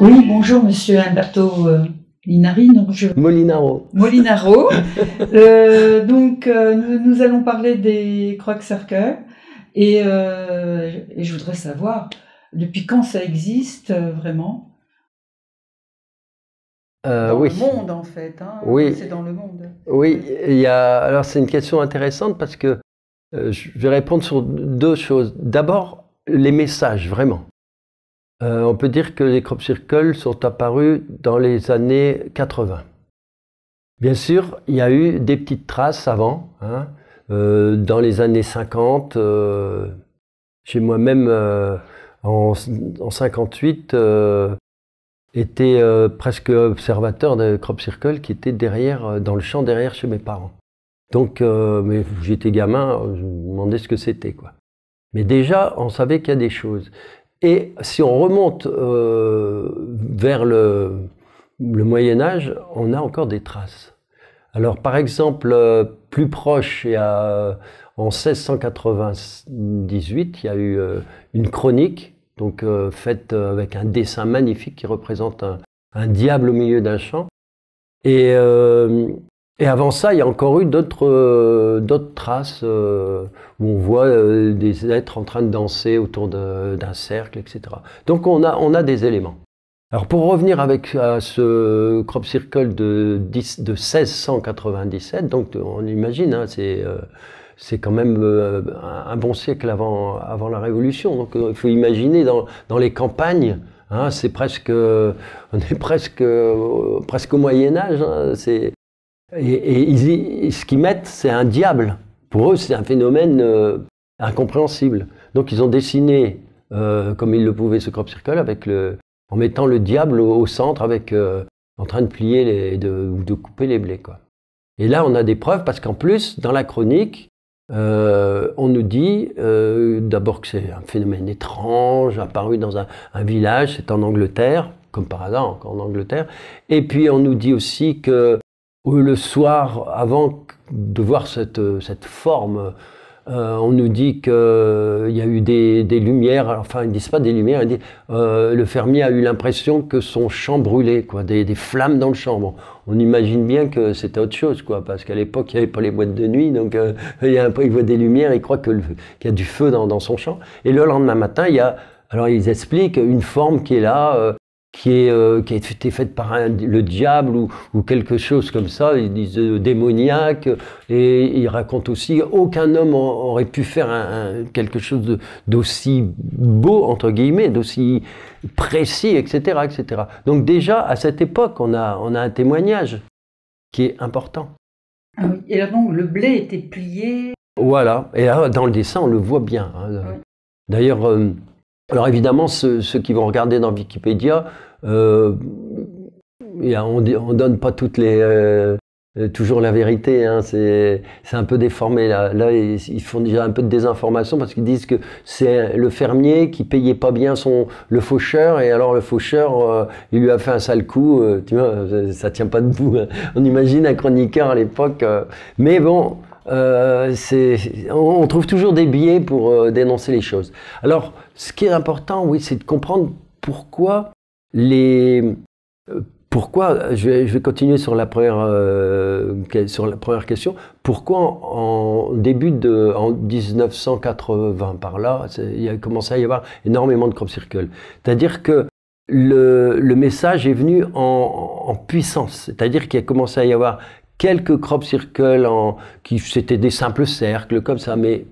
Oui, bonjour Monsieur Alberto euh, Linari. Molinaro. Molinaro. Euh, donc, euh, nous, allons parler des croix Circle. Et, je voudrais savoir, depuis quand ça existe vraiment dans le monde en fait, hein. oui. c'est dans le monde. Oui, il y a... alors c'est une question intéressante parce que je vais répondre sur deux choses. D'abord, les messages, vraiment. Euh, on peut dire que les crop circles sont apparus dans les années 80. Bien sûr, il y a eu des petites traces avant. Hein. Euh, dans les années 50, euh, Chez moi-même en, 58 j'étais presque observateur de crop circles qui étaient derrière, dans le champ derrière chez mes parents. Donc, mais j'étais gamin, je me demandais ce que c'était quoi. Mais déjà, on savait qu'il y a des choses. Et si on remonte euh, vers le, le, Moyen Âge, on a encore des traces. Alors par exemple, euh, plus proche, et euh, en 1698, il y a eu une chronique donc faite avec un dessin magnifique qui représente un, un diable au milieu d'un champ. Et et avant ça, il y a encore eu d'autres euh, d'autres traces euh, où on voit euh, des êtres en train de danser autour d'un cercle, etc. Donc on a, on a des éléments. Alors pour revenir avec à ce crop circle de, de 1697, donc on imagine, hein, c'est c'est quand même un bon siècle avant, avant la Révolution. Donc il faut imaginer dans, dans les campagnes, hein, c'est presque, on est presque, presque au Moyen Âge. Hein, et, ce qu'ils mettent, c'est un diable. Pour eux, c'est un phénomène euh, incompréhensible. Donc ils ont dessiné, euh, comme ils le pouvaient, ce crop circle avec en mettant le diable au, centre, avec, euh, en train de plier ou de couper les blés. Quoi. Et là, on a des preuves parce qu'en plus, dans la chronique, on nous dit d'abord que c'est un phénomène étrange, apparu dans un, un village, c'est en Angleterre, comme par hasard encore en Angleterre. Et puis on nous dit aussi que le soir, avant de voir cette, cette forme, euh, on nous dit qu'il euh, y a eu des, lumières, enfin ils ne disent pas des lumières, ils euh, le fermier a eu l'impression que son champ brûlait, quoi, des, des flammes dans le champ. on imagine bien que c'était autre chose, quoi, parce qu'à l'époque il n'y avait pas les boîtes de nuit, donc il, voit des lumières, il croit qu'il y a du feu dans, dans, son champ. Et le lendemain matin, il y a, alors ils expliquent une forme qui est là, qui, euh, a été faite par le diable ou, quelque chose comme ça, ils disent euh, démoniaque, et ils racontent aussi aucun homme aurait pu faire un, quelque chose d'aussi beau, entre guillemets, d'aussi précis, etc., etc. Donc déjà, à cette époque, on a, on a un témoignage qui est important. Ah et là, donc, le blé était plié. Voilà, et dans le dessin, on le voit bien. Hein. D'ailleurs, euh, alors évidemment, ceux, qui vont regarder dans Wikipédia euh, on ne donne pas toutes les, euh, euh, toujours la vérité. Hein. c'est un peu déformé. Là, là ils, font déjà un peu de désinformation parce qu'ils disent que c'est le fermier qui payait pas bien son le faucheur et alors le faucheur il lui a fait un sale coup. tu vois, ça, tient pas debout. Hein. On imagine un chroniqueur à l'époque. mais bon. On, trouve toujours des billets pour dénoncer les choses. Alors, ce qui est important, oui, c'est de comprendre pourquoi les... Euh, pourquoi, je vais, continuer sur la première, euh, sur la première question, pourquoi en, début de en 1980 par là, il a commencé à y avoir énormément de crop circles C'est-à-dire que le, le, message est venu en, en puissance, c'est-à-dire qu'il a commencé à y avoir quelques crop circles en, qui c'était des simples cercles comme ça, mais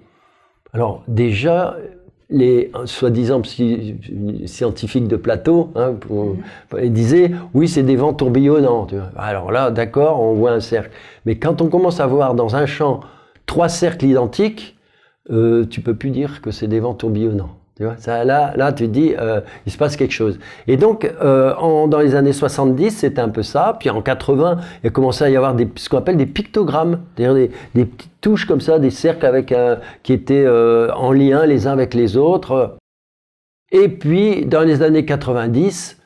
alors déjà les soi-disant scientifiques de plateau hein, mhm. disaient oui c'est des vents tourbillonnants. Alors là d'accord on voit un cercle, mais quand on commence à voir dans un champ trois cercles identiques, euh, tu peux plus dire que c'est des vents tourbillonnants là, là, tu te dis, euh, il se passe quelque chose. Et donc, euh, dans les années 70, c'était un peu ça. Puis en 80, il a commencé à y avoir des, ce qu'on appelle des pictogrammes, c'est-à-dire des, petites touches comme ça, des cercles avec qui étaient euh, en lien les uns avec les autres. Et puis, dans les années 90,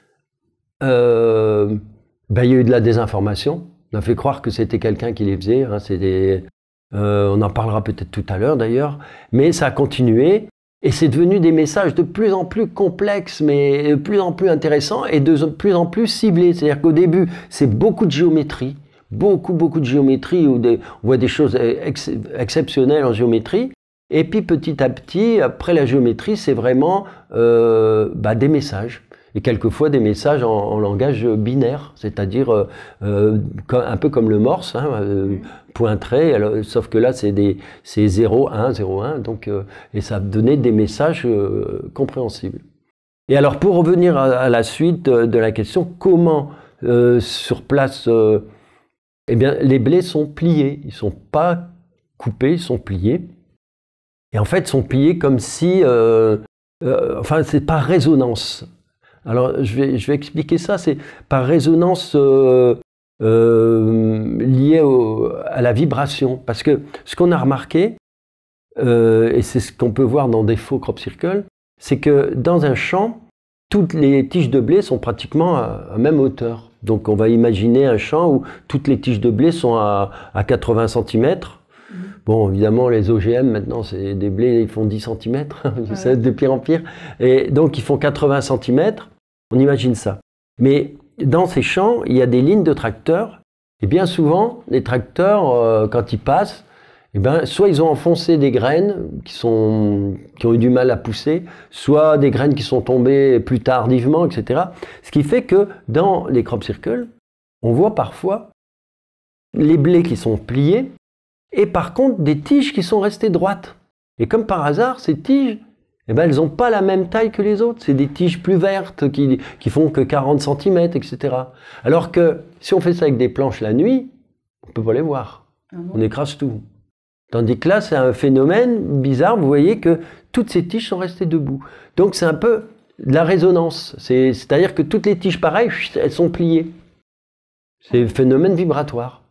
ben, il y a eu de la désinformation. On a fait croire que c'était quelqu'un qui les faisait. Hein. on en parlera peut-être tout à l'heure d'ailleurs. Mais ça a continué. Et c'est devenu des messages de plus en plus complexes, mais de plus en plus intéressants et de plus en plus ciblés. C'est-à-dire qu'au début, c'est beaucoup de géométrie, beaucoup, beaucoup de géométrie, où on voit des choses exceptionnelles en géométrie. Et puis petit à petit, après la géométrie, c'est vraiment euh, bah, des messages et quelquefois des messages en, langage binaire, c'est-à-dire euh, euh, un peu comme le morse, hein, euh, point sauf que là c'est des 0 1 0 1 donc et ça donnait des messages compréhensibles. Et alors pour revenir à, la suite de, la question, comment sur place eh les blés sont pliés, ils ne sont pas coupés, ils sont pliés. Et en fait, sont pliés comme si, euh, enfin, c'est par résonance. Alors, je vais, expliquer ça, c'est par résonance euh, euh, liée à la vibration. Parce que ce qu'on a remarqué, euh, et c'est ce qu'on peut voir dans des faux crop circles, c'est que dans un champ, toutes les tiges de blé sont pratiquement à, même hauteur. Donc on va imaginer un champ où toutes les tiges de blé sont à, 80 cm. Mhm. Bon, évidemment, les OGM, maintenant, c'est des blés, ils font 10 cm, de pire en pire. Et donc, ils font 80 cm. On imagine ça. Mais dans ces champs, il y a des lignes de tracteurs. Et bien souvent, les tracteurs, euh, quand ils passent, eh ben, soit ils ont enfoncé des graines qui, qui ont eu du mal à pousser, soit des graines qui sont tombées plus tardivement, etc. Ce qui fait que dans les crop circles, on voit parfois les blés qui sont pliés et par contre des tiges qui sont restées droites. Et comme par hasard, ces tiges, eh ben, elles n'ont pas la même taille que les autres. C'est des tiges plus vertes qui, qui font que 40 cm, etc. Alors que si on fait ça avec des planches la nuit, on ne peut pas les voir. Ah on écrase tout. Tandis que là, c'est un phénomène bizarre. Vous voyez que toutes ces tiges sont restées debout. Donc c'est un peu de la résonance. C'est-à-dire que toutes les tiges pareilles, elles sont pliées. C'est un phénomène vibratoire.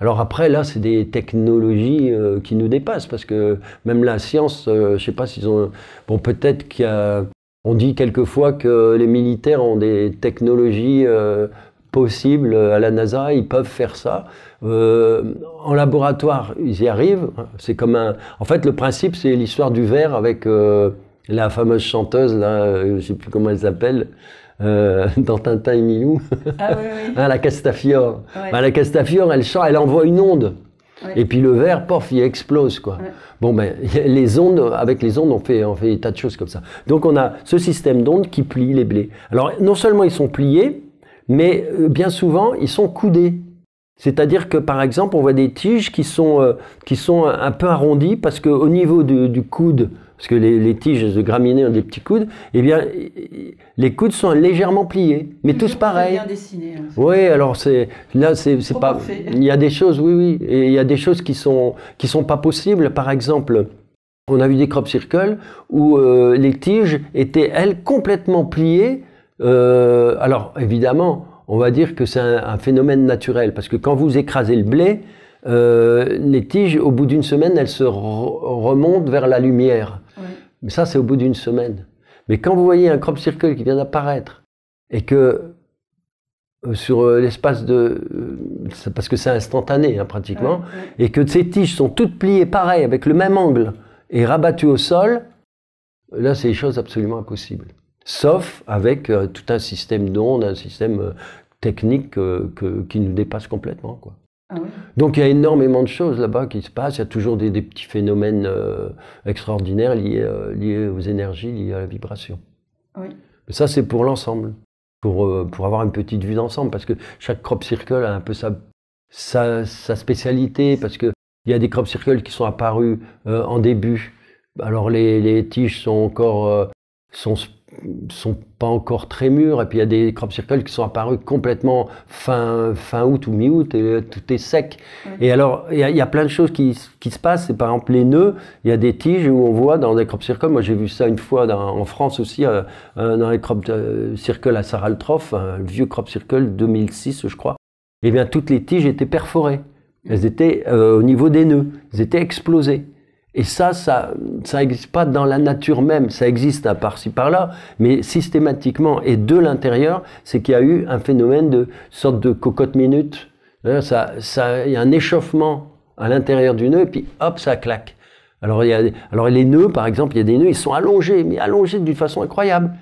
Alors après, là, c'est des technologies euh, qui nous dépassent, parce que même la science, euh, je ne sais pas s'ils ont... Bon, peut-être qu'on dit quelquefois que les militaires ont des technologies euh, possibles à la NASA, ils peuvent faire ça. en laboratoire, ils y arrivent. C'est comme En fait, le principe, c'est l'histoire du verre avec la fameuse chanteuse, là, je ne sais plus comment elle s'appelle, euh, dans Tintin et Milou. Ah hein, la Castafiore. Bah, la Castafiore, elle, elle envoie une onde. Et puis le verre, pof, il explose. Quoi. Bon, ben, les ondes, avec les ondes, on fait, on fait des tas de choses comme ça. Donc on a ce système d'ondes qui plie les blés. Alors non seulement ils sont pliés, mais euh, bien souvent, ils sont coudés. C'est-à-dire que par exemple, on voit des tiges qui sont, euh, qui sont un peu arrondies parce qu'au niveau du coude, parce que les, tiges de graminées ont des petits coudes, eh bien, les coudes sont légèrement pliés, mais tous pareils. Bien hein. oui, alors c'est là, c'est pas. Il y a des choses, oui, et il y des choses qui sont qui sont pas possibles. Par exemple, on a vu des crop circles où euh, les tiges étaient elles complètement pliées. Euh, alors évidemment, on va dire que c'est un, phénomène naturel parce que quand vous écrasez le blé, euh, les tiges, au bout d'une semaine, elles se remontent vers la lumière. Mais ça, c'est au bout d'une semaine. Mais quand vous voyez un crop circle qui vient d'apparaître et que euh, sur euh, l'espace de. Euh, parce que c'est instantané hein, pratiquement, et que ces tiges sont toutes pliées pareil, avec le même angle, et rabattues au sol, là c'est des choses absolument impossibles. Sauf avec tout un système d'ondes, un système technique qui nous dépasse complètement. Quoi. Ah Donc il y a énormément de choses là-bas qui se passent. Il y a toujours des, petits phénomènes euh, extraordinaires liés, euh, liés, aux énergies, liés à la vibration. Mais ça, c'est pour l'ensemble, pour, euh, pour avoir une petite vue d'ensemble, parce que chaque crop circle a un peu sa, sa, spécialité, parce qu'il y a des crop circles qui sont apparus en début. Alors les, les tiges sont encore sont sont pas encore très mûrs. Et puis il y a des crop circles qui sont apparus complètement fin, fin août ou mi-août et tout est sec. Et alors, il y, a, plein de choses qui, se passent. Et par exemple, les nœuds, il y a des tiges où on voit dans des crop circles. Moi, j'ai vu ça une fois en France aussi, euh, euh, dans les crop euh, circles à Saraltrof, un vieux crop circle 2006, je crois. et eh bien, toutes les tiges étaient perforées. Elles étaient au niveau des nœuds. Elles étaient explosées. Et ça, ça n'existe pas dans la nature même, ça existe à par-ci par-là, mais systématiquement et de l'intérieur, c'est qu'il y a eu un phénomène de sorte de cocotte-minute. Il hein, ça, ça, y a un échauffement à l'intérieur du nœud, et puis hop, ça claque. Alors, il y a, alors les nœuds, par exemple, il y a des nœuds, ils sont allongés, mais allongés d'une façon incroyable,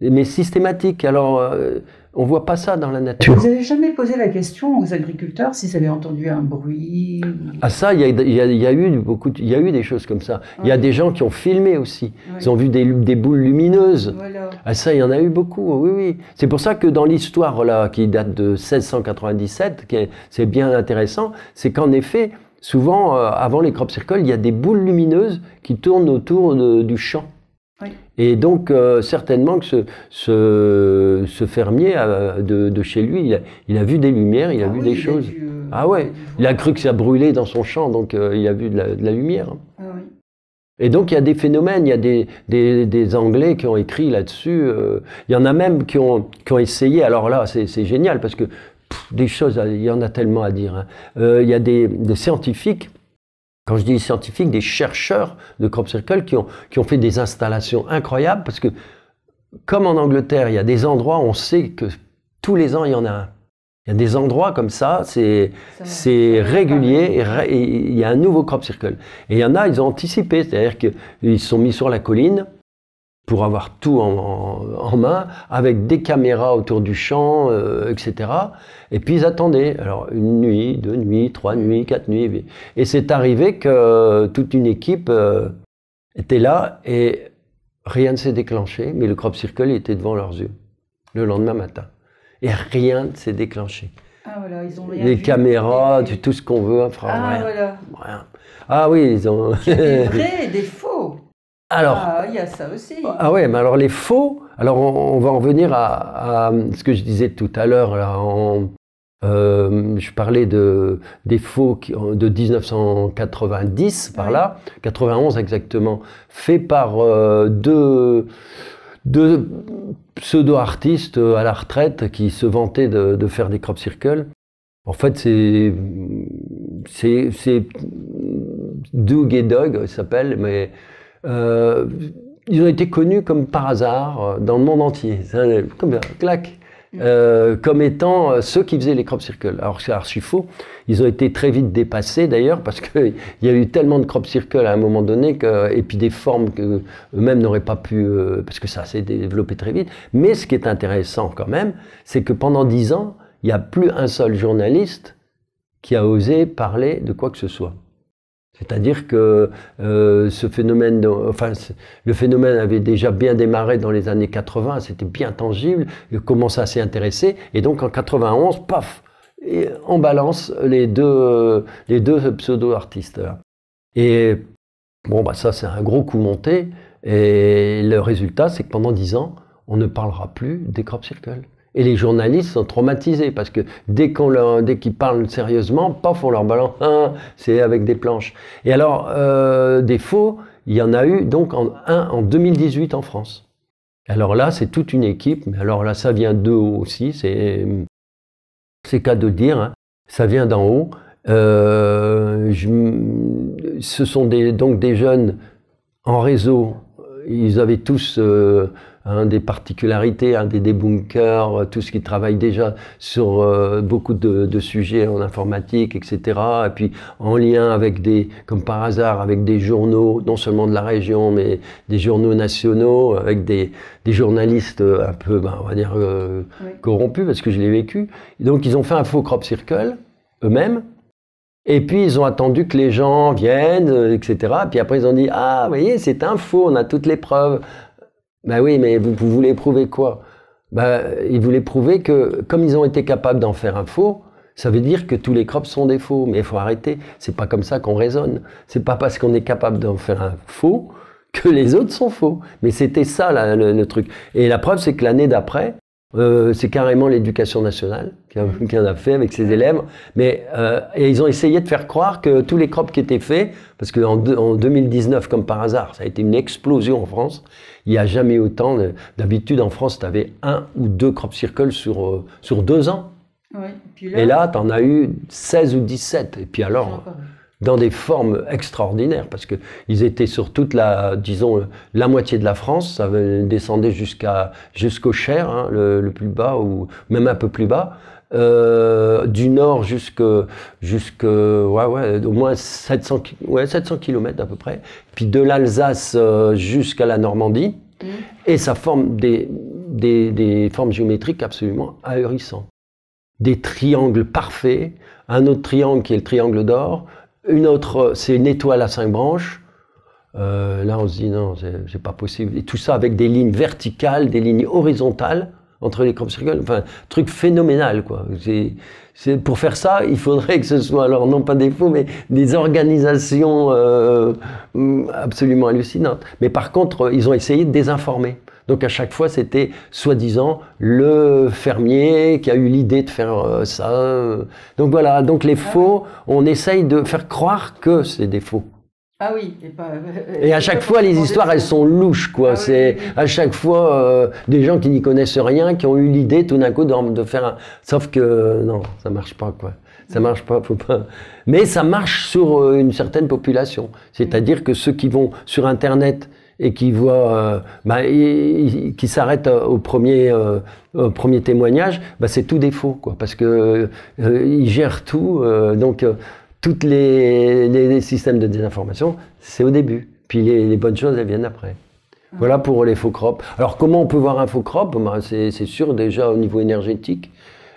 mais systématique. Alors, euh, on ne voit pas ça dans la nature. Vous n'avez jamais posé la question aux agriculteurs si vous avez entendu un bruit Ah ça, il y a, eu beaucoup, il y a eu des choses comme ça. Il y a des gens qui ont filmé aussi. Ils ont vu des, des boules lumineuses. Voilà. Ah, ça, il y en a eu beaucoup. Oui, oui. C'est pour ça que dans l'histoire là, qui date de 1697, c'est bien intéressant, c'est qu'en effet, souvent euh, avant les crop circles, il y a des boules lumineuses qui tournent autour du champ. Et donc, euh, certainement que ce, fermier euh, de, chez lui, il a, vu des lumières, il a ah vu des choses. Euh, ah ouais, il a cru que ça brûlait dans son champ, donc il a vu de la, lumière. Ah Et donc, il y a des phénomènes, il y a des, Anglais qui ont écrit là-dessus. il y en a même qui ont, essayé. Alors là, c'est génial parce que des choses, il y en a tellement à dire. Hein. il y a des, des scientifiques quand je dis scientifiques, des chercheurs de crop circle qui ont, qui ont fait des installations incroyables parce que, comme en Angleterre, il y a des endroits où on sait que tous les ans, il y en a un. Il y a des endroits comme ça, c'est régulier, et, il y a un nouveau crop circle. Et il y en a, ils ont anticipé, c'est-à-dire qu'ils se sont mis sur la colline, pour avoir tout en, main, avec des caméras autour du champ, euh, etc. Et puis ils attendaient. Alors une nuit, deux nuits, trois mm. nuits, quatre nuits. Et c'est arrivé que euh, toute une équipe euh, était là et rien ne s'est déclenché, mais le crop circle était devant leurs yeux le lendemain matin. Et rien ne s'est déclenché. Ah voilà, ils ont Les caméras, tout ce qu'on veut, enfin, ah, Voilà. Ah oui, ils ont. des vrais des faux. Alors, ah, il y a ça aussi. Ah ouais, mais alors les faux, alors on, va en venir à, ce que je disais tout à l'heure. Euh, je parlais de, des faux de 1990, par là, 91 exactement, fait par euh, deux, pseudo-artistes euh, à la retraite qui se vantaient de, faire des crop circles. En fait, c'est Doug et Doug, ils s'appellent, mais euh, ils ont été connus comme par hasard euh, dans le monde entier, comme euh, clac, mm. euh, comme étant euh, ceux qui faisaient les crop circles. Alors c'est archi faux. Ils ont été très vite dépassés d'ailleurs parce qu'il y a eu tellement de crop circles à un moment donné que, et puis des formes que eux-mêmes n'auraient pas pu parce que ça s'est développé très vite. Mais ce qui est intéressant quand même, c'est que pendant dix ans, il n'y a plus un seul journaliste qui a osé parler de quoi que ce soit. C'est-à-dire que euh, le phénomène avait déjà bien démarré dans les années 80, c'était bien tangible, il commençait à s'y intéresser, et donc en 91, paf, on balance les deux, les deux pseudo-artistes. Et bon, bah, ça, c'est un gros coup monté, et le résultat, c'est que pendant 10 ans, on ne parlera plus des crop circles. Et les journalistes sont traumatisés parce que dès qu'on dès qu'ils parlent sérieusement, paf, on leur balance. Hein, c'est avec des planches. Et alors, euh, des faux, il y en a eu donc en, un en 2018 en France. Alors là, c'est toute une équipe. Mais alors là, ça vient d'eux aussi. C'est c'est cas de dire. Hein. ça vient d'en haut. Euh, je, ce sont des, donc des jeunes en réseau. Ils avaient tous euh, Hein, des particularités, hein, des débunkers, euh, tout ce qui travaille déjà sur euh, beaucoup de, sujets en informatique, etc. Et puis en lien avec des, comme par hasard, avec des journaux, non seulement de la région, mais des journaux nationaux, avec des, journalistes euh, un peu, ben, on va dire, corrompus, parce que je l'ai vécu. donc ils ont fait un faux crop circle, eux-mêmes, et puis ils ont attendu que les gens viennent, etc. Puis après ils ont dit ah vous voyez c'est un faux, on a toutes les preuves. Ben oui, mais vous, voulez prouver quoi ben, Ils voulaient prouver que, comme ils ont été capables d'en faire un faux, ça veut dire que tous les crops sont des faux. Mais il faut arrêter. C'est pas comme ça qu'on raisonne. C'est pas parce qu'on est capable d'en faire un faux que les autres sont faux. Mais c'était ça là, le, truc. Et la preuve, c'est que l'année d'après, euh, c'est carrément l'éducation nationale mmh. qui en a, fait avec ses élèves. Mais, euh, ils ont essayé de faire croire que tous les crops qui étaient faits, parce qu'en en, 2019, comme par hasard, ça a été une explosion en France. Il n'y a jamais autant. D'habitude, en France, tu avais un ou deux crop circles euh, sur, deux ans. et, là, et là, tu en as eu 16 ou 17. Et puis alors, dans des formes extraordinaires, parce qu'ils étaient sur toute la, disons, euh, la moitié de la France, ça descendait jusqu'à, jusqu'au Cher, hein, le, plus bas, ou même un peu plus bas, euh, du nord jusqu'au, jusque, ouais, ouais, au moins 700, ouais, 700 km à peu près, puis de l'Alsace euh, jusqu'à la Normandie, mmh. et ça forme des, des, des formes géométriques absolument ahurissantes. Des triangles parfaits, un autre triangle qui est le triangle d'or, une autre, euh, c'est une étoile à cinq branches. Euh, là, on se dit non, c'est pas possible. Et tout ça avec des lignes verticales, des lignes horizontales entre les crop circulaires. Enfin, truc phénoménal, quoi. C'est pour faire ça, il faudrait que ce soit, alors non pas des faux, mais des organisations euh, absolument hallucinantes. Mais par contre, ils ont essayé de désinformer. Donc à chaque fois, c'était soi-disant le fermier qui a eu l'idée de faire euh, ça. Donc voilà, donc les ah faux, on essaye de faire croire que c'est des faux. Ah oui, et, euh, à chaque fois, les histoires, elles sont louches, quoi. Ah c'est à chaque fois euh, des gens qui n'y connaissent rien, qui ont eu l'idée tout d'un coup de, faire un. Sauf que non, ça marche pas, quoi. Ça marche pas, Mais ça marche sur une certaine population. C'est-à-dire que ceux qui vont sur Internet et qui voit, euh, bah, qui s'arrête euh, au premier, euh, premier témoignage, bah, c'est tout défaut, quoi, parce que euh, il gère tout, donc toutes les, les, systèmes de désinformation, c'est au début, puis les, bonnes choses elles viennent après. Ah. Voilà pour les faux crops. Alors comment on peut voir un faux crop bah, C'est sûr déjà au niveau énergétique.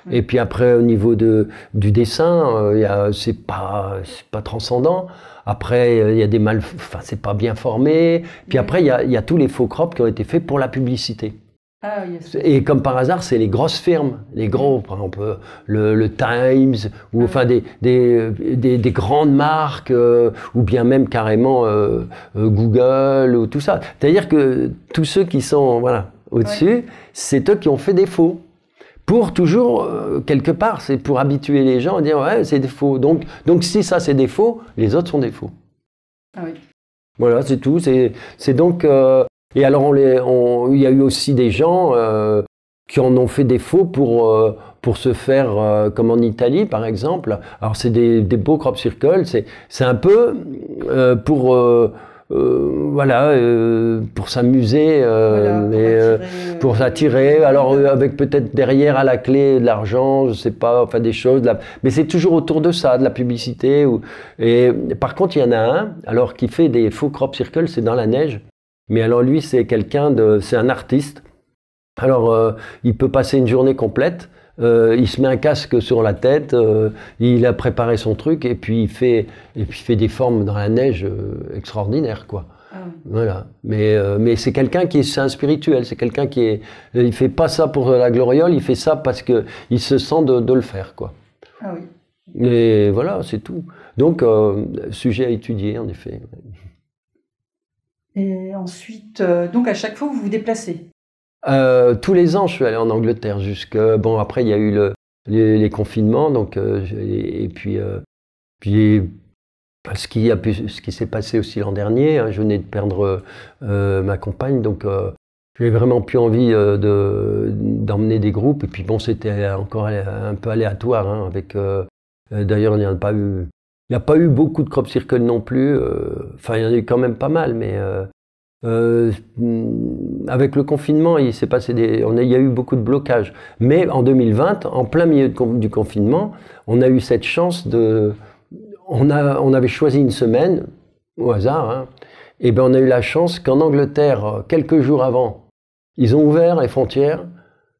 Mm. Et puis après, au niveau de, du dessin, c'est pas, pas transcendant. Après, euh, il y a des mal, enfin, c'est pas bien formé. Puis après, il y, a tous les faux crops qui ont été faits pour la publicité. Ah, Et comme par hasard, c'est les grosses firmes, les gros, par exemple le, Times, ou enfin ah, euh, des, grandes marques, euh, ou bien même carrément Google, ou tout ça. C'est-à-dire que tous ceux qui sont voilà, au-dessus, c'est eux qui ont fait des faux pour toujours, euh, quelque part, c'est pour habituer les gens à dire ouais, c'est faux. Donc, donc si ça c'est des faux, les autres sont des faux. Ah oui. Voilà, c'est tout. C'est donc. Euh, et alors, il on y a eu aussi des gens euh, qui en ont fait des faux pour, pour se faire, comme en Italie par exemple. Alors, c'est des, des, beaux crop circles. C'est un peu pour euh, euh, euh, voilà, pour s'amuser, pour s'attirer. Alors avec peut-être derrière à la clé de l'argent, je sais pas, enfin des choses. là Mais c'est toujours autour de ça, de la publicité. Et par contre, il y en a un, alors qui fait des faux crop circles, c'est dans la neige. Mais alors lui, c'est quelqu'un de, c'est un artiste. Alors il peut passer une journée complète euh, il se met un casque sur la tête, euh, il a préparé son truc et puis il fait, et puis fait des formes dans la neige euh, extraordinaires, quoi. Ah voilà. Mais, mais c'est quelqu'un qui est, c'est un spirituel, c'est quelqu'un qui est, il fait pas ça pour la gloriole, il fait ça parce que il se sent de, de le faire, quoi. Ah oui. Et voilà, c'est tout. Donc, sujet à étudier, en effet. Et ensuite, donc à chaque fois, vous vous déplacez euh, tous les ans, je suis allé en Angleterre jusque. Bon, après, il y a eu le, les, confinements, donc, euh, et, puis, euh, puis ce qui, a pu, ce qui s'est passé aussi l'an dernier, hein, je venais de perdre ma compagne, donc j'ai vraiment plus envie de, d'emmener des groupes. Et puis bon, c'était encore un peu aléatoire. Hein, avec, d'ailleurs, il n'y a pas eu. Il n'y a pas eu beaucoup de crop circles non plus. Enfin, il y en a eu quand même pas mal, mais euh, hmm, avec le confinement, il s'est passé il y a eu beaucoup de blocages. Mais en 2020, en plein milieu du confinement, on a eu cette chance de, on, avait choisi une semaine au hasard. et hein. eh ben on a eu la chance qu'en Angleterre, quelques jours avant, ils ont ouvert les frontières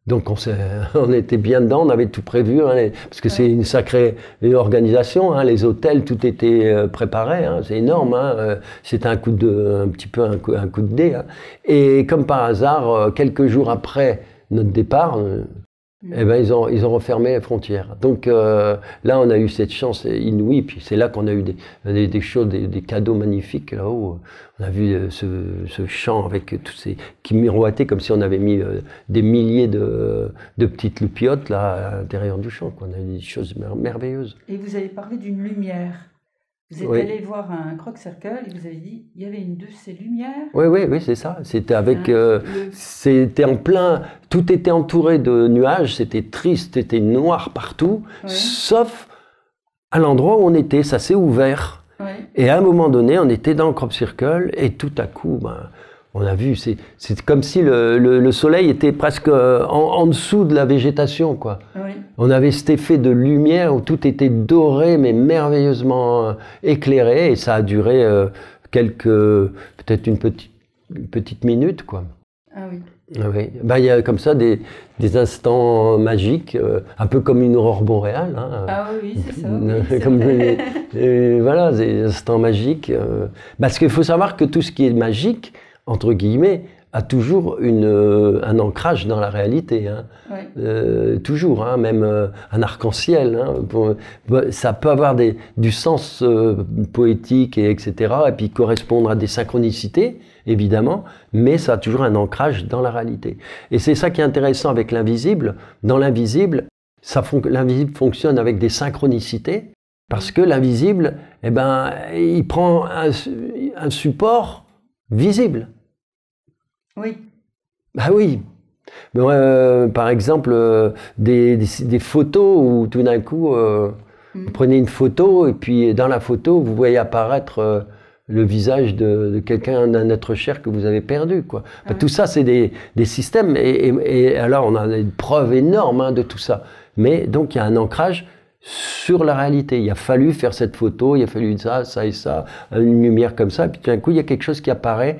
donc on, était bien dedans, on avait tout prévu, hein, parce que c'est une sacrée euh, organisation, hein, les hôtels, tout était euh, préparé, hein, c'est énorme, euh, c'était un, coup de, un petit peu un coup, un coup de dé. Et comme par hasard, quelques jours après notre départ, Mm. eh ben, ils, ont, refermé la frontière. Donc euh, là, on a eu cette chance inouïe. Puis c'est là qu'on a eu des, des, choses, des, cadeaux magnifiques là-haut. On a vu euh, ce, champ avec tous ces qui miroitait comme si on avait mis euh, des milliers de, petites loupiotes là à l'intérieur du champ. On a eu des choses merveilleuses. Et vous avez parlé d'une lumière. Vous êtes allé voir un croc circle et vous avez dit il y avait une de ces lumières. Oui oui oui c'est ça. C'était avec hein, euh, c'était en plein tout était entouré de nuages. C'était triste, c'était noir partout, sauf à l'endroit où on était. Ça s'est ouvert. Et à un moment donné, on était dans le crop circle et tout à coup, ben, on a vu, c'est comme si le, soleil était presque euh, en, dessous de la végétation, quoi. On avait cet effet de lumière où tout était doré, mais merveilleusement euh, éclairé, et ça a duré euh, quelques, peut-être une petite, minute, quoi. Ah oui. Ah oui. Ben, il y a comme ça des, instants magiques, un peu comme une aurore boréale. Hein. Ah oui, c'est ça. comme voilà, des instants magiques. parce qu'il faut savoir que tout ce qui est magique, entre guillemets, a toujours une, euh, un ancrage dans la réalité. Hein. Euh, toujours, hein, même euh, un arc-en-ciel. Hein, bah, ça peut avoir du sens poétique, et etc. Et puis correspondre à des synchronicités, évidemment, mais ça a toujours un ancrage dans la réalité. Et c'est ça qui est intéressant avec l'invisible. Dans l'invisible, l'invisible fonctionne avec des synchronicités, parce que l'invisible, eh ben, il prend un support visible. Oui. Bah oui. Bah, euh, par exemple, euh, des, photos où tout d'un coup, euh, hmm. vous prenez une photo et puis dans la photo, vous voyez apparaître le visage de, quelqu'un d'un être cher que vous avez perdu. Quoi. Bah, ah. Tout ça, c'est des, systèmes. Et, alors, on a une preuve énorme hein, de tout ça. Mais donc, il y a un ancrage sur la réalité. Il a fallu faire cette photo, il a fallu ça, ça et ça, une lumière comme ça, et puis tout d'un coup, il y a quelque chose qui apparaît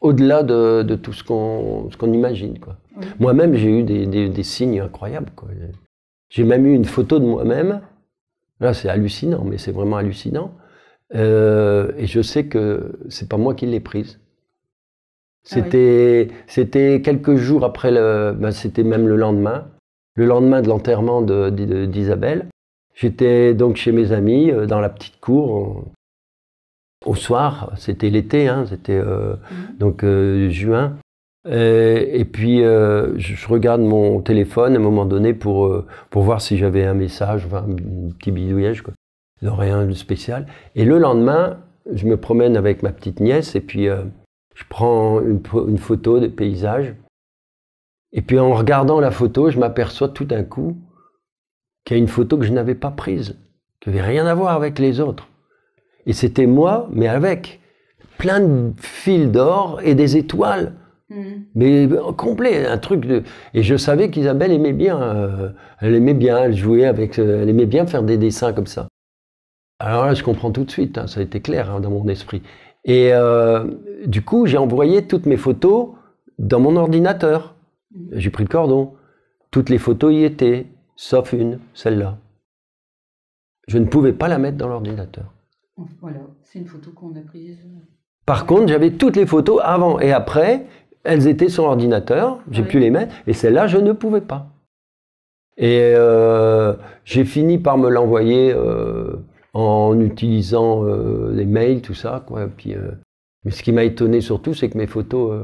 au-delà de, tout ce qu'on imagine. Moi-même, j'ai eu des, signes incroyables. J'ai même eu une photo de moi-même. Là, c'est hallucinant, mais c'est vraiment hallucinant. Euh, et je sais que c'est pas moi qui l'ai prise. Ah c'était quelques jours après, ben, c'était même le lendemain, le lendemain de l'enterrement d'Isabelle. J'étais donc chez mes amis euh, dans la petite cour au soir, c'était l'été, hein, c'était euh, mhm. donc euh, juin. Euh, et, puis je, regarde mon téléphone à un moment donné pour, voir si j'avais un message, un petit bidouillage, quoi. rien de spécial. Et le lendemain, je me promène avec ma petite nièce et puis je prends une, une, photo de paysage. Et puis en regardant la photo, je m'aperçois tout d'un coup qu'il y a une photo que je n'avais pas prise, qui n'avait rien à voir avec les autres. Et c'était moi, mais avec plein de fils d'or et des étoiles. Mm. Mais euh, complet, un truc de. Et je savais qu'Isabelle aimait bien. Euh, elle aimait bien, elle jouait avec. Euh, elle aimait bien faire des dessins comme ça. Alors là, je comprends tout de suite, hein, ça a été clair hein, dans mon esprit. Et du coup, j'ai envoyé toutes mes photos dans mon ordinateur. Mm. J'ai pris le cordon. Toutes les photos y étaient, sauf une, celle-là. Je ne pouvais pas la mettre dans l'ordinateur. Voilà, c'est une photo qu'on a prise. Euh. Par contre, j'avais toutes les photos avant et après, elles étaient sur l'ordinateur, j'ai pu les mettre, et celle-là, je ne pouvais pas. Et euh, j'ai fini par me l'envoyer euh, en utilisant les mails, tout ça. mais ce qui m'a étonné surtout, c'est que mes photos,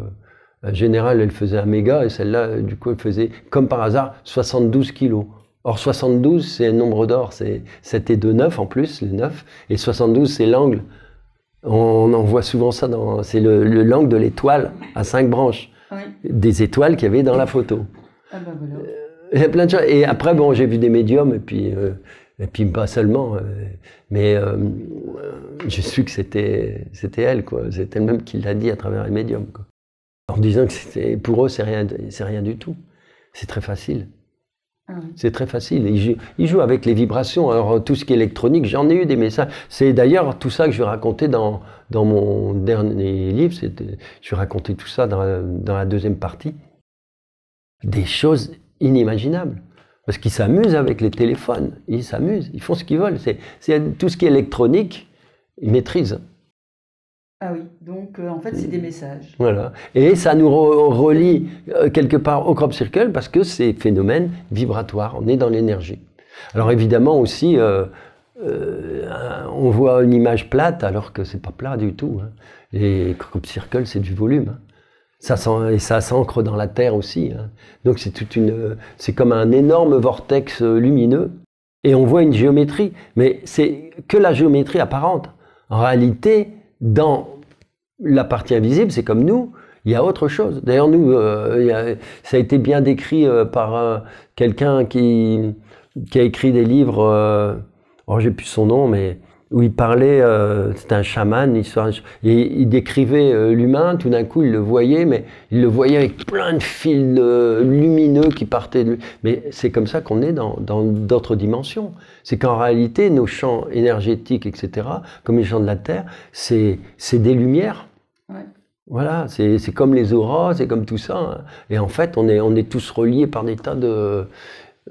en général, elles faisaient un méga, et celle-là, du coup, elle faisait, comme par hasard, 72 kilos. Or, 72, c'est un nombre d'or, c'est c'était 9 en plus, le 9, et 72, c'est l'angle. On en voit souvent ça, dans, c'est le, l'angle de l'étoile à cinq branches, des étoiles qu'il y avait dans la photo. Ah, ben euh, plein de choses. Et après, bon, j'ai vu des médiums, et puis, euh, et puis pas seulement, euh, mais j'ai su que c'était, elle, quoi. C'était elle-même qui l'a dit à travers les médiums, En disant que c'était, pour eux, c'est rien, c'est rien du tout. C'est très facile. Mmh. C'est très facile. Ils jouent, avec les vibrations. Alors, euh, tout ce qui est électronique, j'en ai eu des messages. C'est d'ailleurs tout ça que je racontais dans, dans mon dernier livre. Je racontais tout ça dans, la deuxième partie. Des choses inimaginables. Parce qu'ils s'amusent avec les téléphones. Ils s'amusent. Ils font ce qu'ils veulent. C'est tout ce qui est électronique, ils maîtrisent. Ah oui. Donc, euh, en fait, c'est des messages. Voilà. Et ça nous relie euh, quelque part au crop circle parce que c'est phénomène vibratoire. On est dans l'énergie. Alors, évidemment, aussi, euh, on voit une image plate alors que c'est pas plat du tout. Et hein. crop circle, c'est du volume. Hein. Ça et ça s'ancre dans la terre aussi. Hein. Donc, c'est toute une. C'est comme un énorme vortex lumineux. Et on voit une géométrie. Mais c'est que la géométrie apparente. En réalité, dans la partie invisible, c'est comme nous, il y a autre chose. D'ailleurs, nous, euh, ça a été bien décrit euh, par quelqu'un qui, a écrit des livres, euh, alors j'ai plus son nom, mais où il parlait, euh, c'est un chaman, il, décrivait euh, l'humain, tout d'un coup il le voyait, mais il le voyait avec plein de fils lumineux qui partaient de lui. Mais c'est comme ça qu'on est dans d'autres dimensions. C'est qu'en réalité, nos champs énergétiques, etc., comme les champs de la Terre, c'est des lumières. Voilà, c'est comme les auras, c'est comme tout ça. Hein. Et en fait, on est, on est tous reliés par des tas de...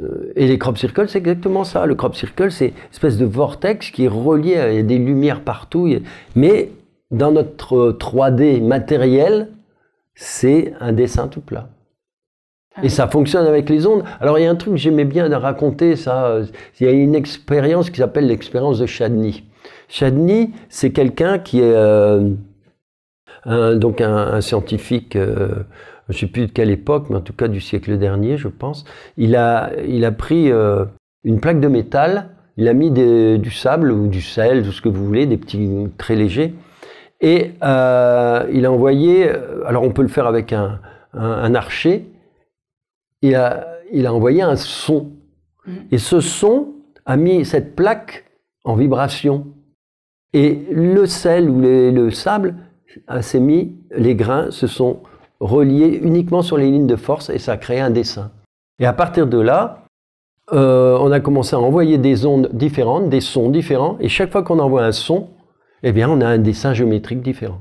Euh, et les crop circles, c'est exactement ça. Le crop circle, c'est une espèce de vortex qui est relié à il y a des lumières partout. Mais dans notre 3D matériel, c'est un dessin tout plat. Ah et ça fonctionne avec les ondes. Alors il y a un truc que j'aimais bien raconter, ça. Euh, il y a une expérience qui s'appelle l'expérience de chadny. chadny c'est quelqu'un qui est euh, un, donc un, scientifique je ne sais plus de quelle époque, mais en tout cas du siècle dernier, je pense. Il a, pris euh, une plaque de métal, il a mis du sable ou du sel, tout ce que vous voulez, des petits très légers, et euh, il a envoyé. Euh, alors on peut le faire avec un, archer. Il a, envoyé un son, mmh. et ce son a mis cette plaque en vibration. Et le sel ou le sable s'est mis, les grains se sont relié uniquement sur les lignes de force et ça crée un dessin. Et à partir de là, euh, on a commencé à envoyer des ondes différentes, des sons différents, et chaque fois qu'on envoie un son, eh bien, on a un dessin géométrique différent.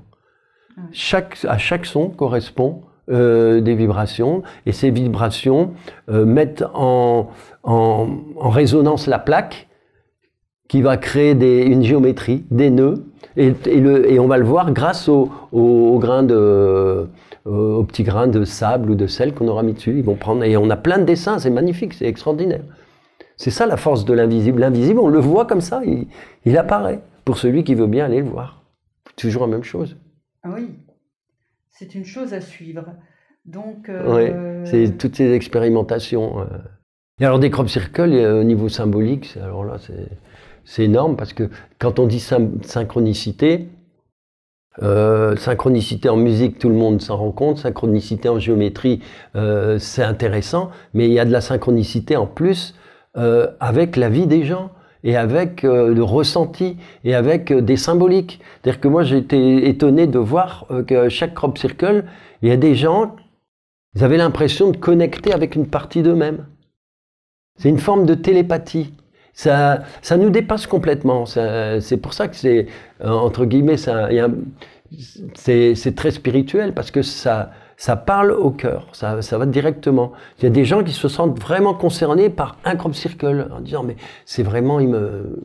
Ah chaque, à chaque son correspond euh, des vibrations, et ces vibrations euh, mettent en, en, résonance la plaque qui va créer des, une géométrie, des nœuds, et, on va le voir grâce aux au, au grains de euh, aux petits grains de sable ou de sel qu'on aura mis dessus. Ils vont prendre et on a plein de dessins, c'est magnifique, c'est extraordinaire. C'est ça la force de l'invisible. L'invisible, on le voit comme ça, il, apparaît pour celui qui veut bien aller le voir. Toujours la même chose. Ah oui, c'est une chose à suivre. Donc, euh, c'est toutes ces expérimentations. Euh. Et alors des crop circles au niveau symbolique, alors là c'est énorme parce que quand on dit synchronicité, euh, synchronicité en musique, tout le monde s'en rend compte. Synchronicité en géométrie, euh, c'est intéressant, mais il y a de la synchronicité en plus euh, avec la vie des gens et avec le ressenti et avec des symboliques. C'est-à-dire que moi, j'étais étonné de voir que chaque crop circle, il y a des gens, ils avaient l'impression de connecter avec une partie d'eux-mêmes. C'est une forme de télépathie ça, ça nous dépasse complètement. C'est pour ça que c'est, euh, entre guillemets, c'est très spirituel parce que ça, ça parle au cœur, ça, ça, va directement. Il y a des gens qui se sentent vraiment concernés par un crop circle en disant mais c'est vraiment il me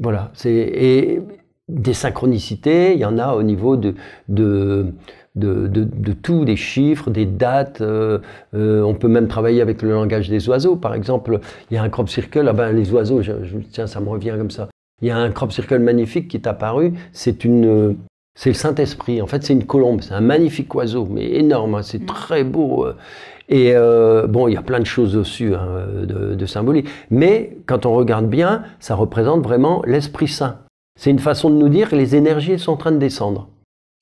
voilà c'est et des synchronicités il y en a au niveau de, de de, tout, des chiffres, des dates. Euh, euh, on peut même travailler avec le langage des oiseaux. Par exemple, il y a un crop circle, ah ben, les oiseaux, tiens, ça me revient comme ça. Il y a un crop circle magnifique qui est apparu, c'est C'est le Saint-Esprit. En fait, c'est une colombe. C'est un magnifique oiseau, mais énorme. Hein, c'est mm. très beau. Euh. Et bon, il y a plein de choses dessus hein, de, de symbolique. Mais quand on regarde bien, ça représente vraiment l'Esprit Saint. C'est une façon de nous dire que les énergies sont en train de descendre.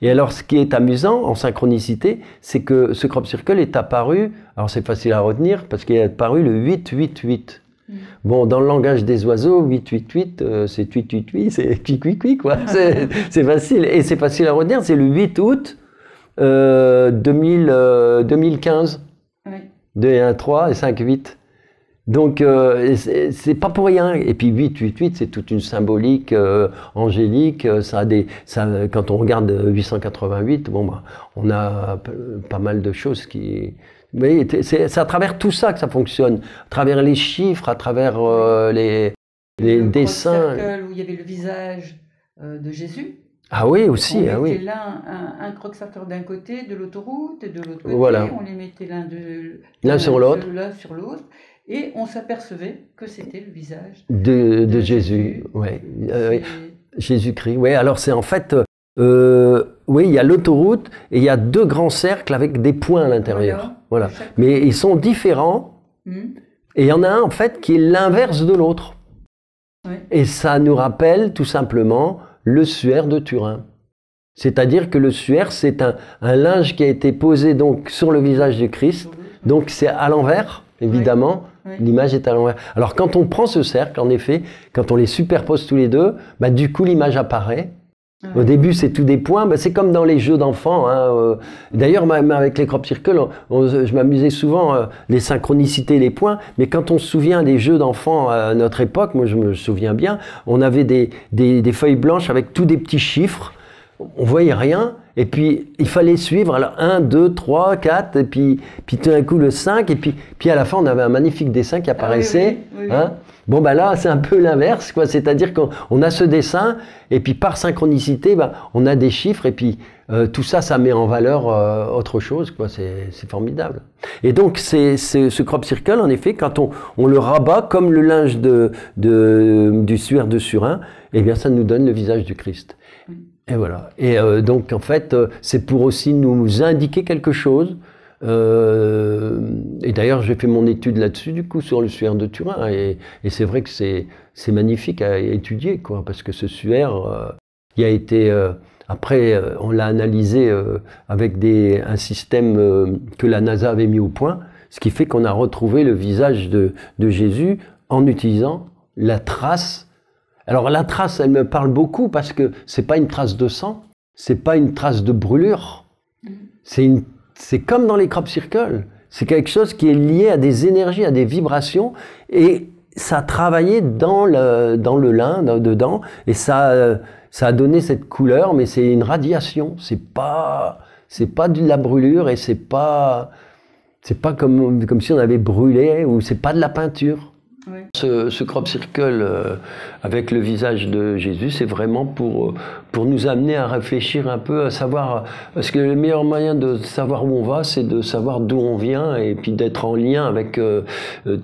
Et alors, ce qui est amusant en synchronicité, c'est que ce crop circle est apparu, alors c'est facile à retenir, parce qu'il est apparu le 8-8-8. Mm. Bon, dans le langage des oiseaux, 8-8-8, euh, c'est 8-8-8, c'est qui qui qui quoi. c'est facile. Et c'est facile à retenir, c'est le 8 août 2015. Euh, euh, oui. 2 1, 3 et 5, 8. Donc, euh, c'est pas pour rien. Et puis 888, c'est toute une symbolique euh, angélique. Euh, ça a des, quand on regarde 888, bon, bah, on a pas mal de choses qui. Mais c'est à travers tout ça que ça fonctionne, à travers les chiffres, à travers les, les le dessins. où il y avait le visage de Jésus. Ah oui, aussi. On ah mettait un, un croque d'un côté de l'autoroute, et de l'autre côté, on les mettait l'un sur l'autre, l'un sur l'autre, et on s'apercevait que c'était le visage de, de, de Jésus. Jésus. Euh, Jésus-Christ, oui. Alors c'est en fait, euh, oui, il y a l'autoroute et il y a deux grands cercles avec des points à l'intérieur. Voilà. Mais ils sont différents hmm. et il y en a un en fait qui est l'inverse de l'autre. Et ça nous rappelle tout simplement le suaire de Turin. C'est-à-dire que le suaire, c'est un, un, linge qui a été posé donc sur le visage du Christ, donc c'est à l'envers, évidemment, L'image est à l'envers. Alors quand on prend ce cercle, en effet, quand on les superpose tous les deux, bah, du coup l'image apparaît. Au début, c'est tous des points. Bah, c'est comme dans les jeux d'enfants. Hein. Euh. D'ailleurs, même avec les crop circles, je m'amusais souvent euh, les synchronicités, les points. Mais quand on se souvient des jeux d'enfants à notre époque, moi je me souviens bien, on avait des, des feuilles blanches avec tous des petits chiffres. On voyait rien. Et puis, il fallait suivre, alors 1, 2, 3, 4, et puis, puis tout d'un coup le 5, et puis, à la fin, on avait un magnifique dessin qui apparaissait. Ah hein. bon, bah là, c'est un peu l'inverse, quoi. C'est-à-dire qu'on a ce dessin, et puis par synchronicité, bah, on a des chiffres, et puis euh, tout ça, ça met en valeur euh, autre chose, quoi. C'est formidable. Et donc, c'est ce crop circle, en effet, quand on, le rabat comme le linge du suaire de Surin, eh bien, ça nous donne le visage du Christ. Et voilà. Et euh, donc, en fait, euh, c'est pour aussi nous indiquer quelque chose. Euh, et d'ailleurs, j'ai fait mon étude là-dessus, du coup, sur le suaire de Turin. Et, c'est vrai que c'est, magnifique à étudier, quoi, parce que ce suaire, il a été. après, on l'a analysé avec un système que la NASA avait mis au point, ce qui fait qu'on a retrouvé le visage de, de Jésus en utilisant la trace alors la trace, elle me parle beaucoup parce que ce n'est pas une trace de sang, c'est pas une trace de brûlure. Mm-hmm. C'est comme dans les crop circles. C'est quelque chose qui est lié à des énergies, à des vibrations, et ça a travaillé dans le, lin, dedans, et ça, euh, ça a donné cette couleur, mais c'est une radiation. C'est pas, c'est pas de la brûlure et c'est pas, pas comme, comme si on avait brûlé ou c'est pas de la peinture. Ce, ce, crop circle euh, avec le visage de Jésus, c'est vraiment pour, euh, pour nous amener à réfléchir un peu, à savoir, euh, parce que le meilleur moyen de savoir où on va, c'est de savoir d'où on vient et puis d'être en lien avec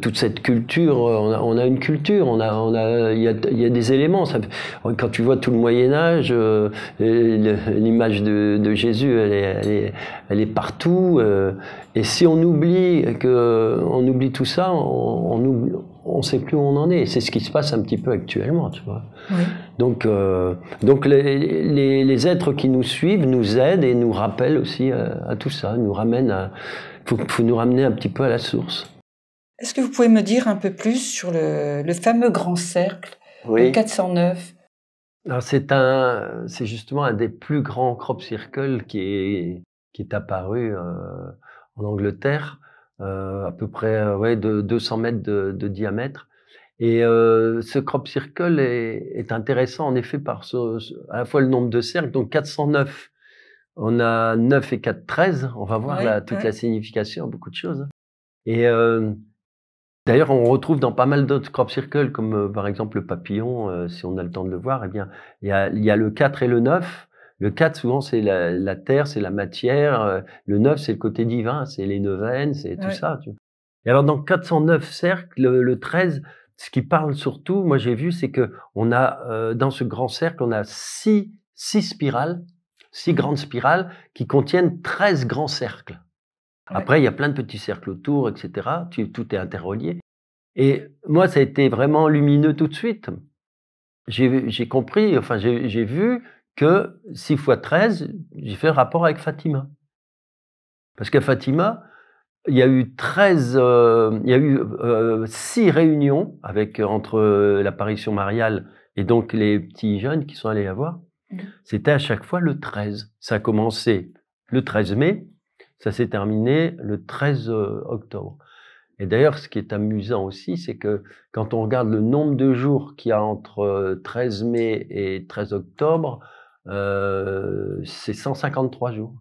toute cette culture. On a, une culture, on a, il, y a, il y a des éléments. quand tu vois tout le Moyen Âge, l'image de, de, Jésus, elle est, elle est, elle est partout. et si on oublie que on oublie tout ça, on, on oublie on ne sait plus où on en est. C'est ce qui se passe un petit peu actuellement, tu Donc, euh, les, êtres qui nous suivent nous aident et nous rappellent aussi euh, à, tout ça, nous ramènent faut, nous ramener un petit peu à la source. Est-ce que vous pouvez me dire un peu plus sur le, fameux grand cercle, 409 c'est justement un des plus grands crop circles qui est, apparu euh, en Angleterre euh, à peu près euh, ouais, de 200 mètres de, diamètre. Et euh, ce crop circle est, intéressant en effet par ce, à la fois le nombre de cercles, donc 409. On a 9 et 4, 13. On va voir toute la signification, beaucoup de choses. Et d'ailleurs, on retrouve dans pas mal d'autres crop circles, comme par exemple le papillon, si on a le temps de le voir, eh bien, il y a, le 4 et le 9. Le 4, souvent, c'est la, terre, c'est la matière. Euh, le 9, c'est le côté divin, c'est les neuvaines, c'est tout ça. Et alors, dans 409 cercles, le, 13, ce qui parle surtout, moi j'ai vu, c'est que on a euh, dans ce grand cercle, on a six, six spirales, six mmh. grandes spirales qui contiennent 13 grands cercles. Après, il y a plein de petits cercles autour, etc. tout est interrelié. Et moi, ça a été vraiment lumineux tout de suite. J'ai compris, enfin j'ai vu que 6 fois 13, j'ai fait rapport avec Fatima. Parce qu'à Fatima, il y a eu euh, il y a eu 6 euh, réunions avec, euh, entre l'apparition mariale et donc les petits jeunes qui sont allés la voir. Mmh. C'était à chaque fois le 13. Ça a commencé le 13 mai, ça s'est terminé le 13 octobre. Et d'ailleurs, ce qui est amusant aussi, c'est que quand on regarde le nombre de jours qu'il y a entre 13 mai et 13 octobre, euh, c'est 153 jours.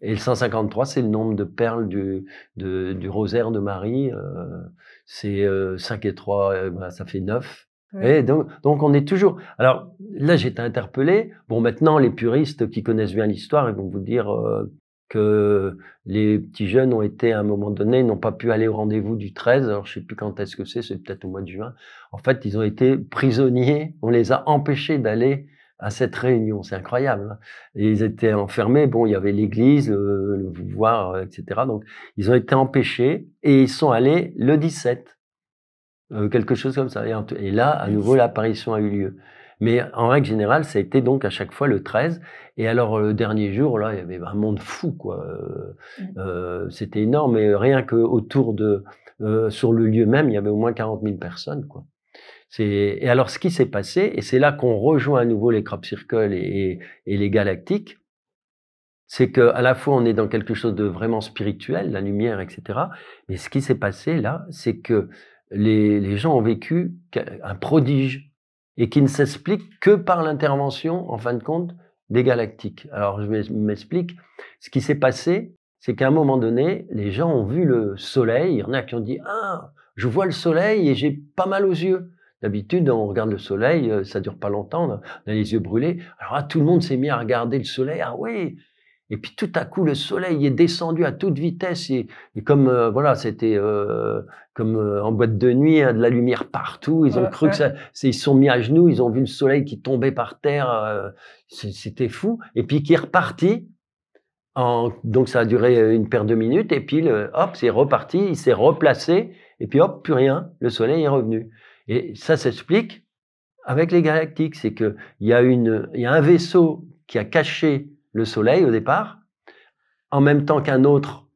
Et le 153, c'est le nombre de perles du, du rosaire de Marie. Euh, c'est 5 euh, et 3, bah, ça fait 9. Et donc, donc, on est toujours. Alors là, été interpellé. Bon, maintenant, les puristes qui connaissent bien l'histoire, vont vous dire que les petits jeunes ont été à un moment donné, n'ont pas pu aller au rendez-vous du 13, alors je sais plus quand est-ce que c'est, c'est peut-être au mois de juin. En fait, ils ont été prisonniers, on les a empêchés d'aller à cette réunion. C'est incroyable. Hein. ils étaient enfermés. Bon, il y avait l'église, le, pouvoir, etc. Euh, donc, ils ont été empêchés et ils sont allés le 17. Euh, quelque chose comme ça. Et, là, à nouveau, l'apparition a eu lieu. Mais en règle générale, ça a été donc à chaque fois le 13. Et alors, le dernier jour, là, il y avait un monde fou, quoi. Mmh. Euh, c'était énorme. Et rien que autour de, sur le lieu même, il y avait au moins 40 000 personnes, quoi. Et alors, ce qui s'est passé, et c'est là qu'on rejoint à nouveau les crop circles et, les galactiques, c'est qu'à la fois on est dans quelque chose de vraiment spirituel, la lumière, etc. Mais ce qui s'est passé là, c'est que les, les, gens ont vécu un prodige et qui ne s'explique que par l'intervention, en fin de compte, des galactiques. Alors je m'explique. Ce qui s'est passé, c'est qu'à un moment donné, les gens ont vu le soleil. Il y en a qui ont dit Ah, je vois le soleil et j'ai pas mal aux yeux. D'habitude, on regarde le soleil, euh, ça dure pas longtemps, on a les yeux brûlés. Alors là, tout le monde s'est mis à regarder le soleil. Ah oui Et puis tout à coup, le soleil est descendu à toute vitesse. Et, comme euh, voilà, c'était euh, comme en boîte de nuit, a hein, de la lumière partout. Ils ont cru que ça. Ils sont mis à genoux, ils ont vu le soleil qui tombait par terre. c'était fou. Et puis qui est reparti. donc ça a duré une paire de minutes. Et puis hop, c'est reparti, il s'est replacé. Et puis hop, plus rien, le soleil est revenu. Et ça s'explique avec les galactiques. C'est qu'il y, a y a un vaisseau qui a caché le Soleil au départ, en même temps qu'un autre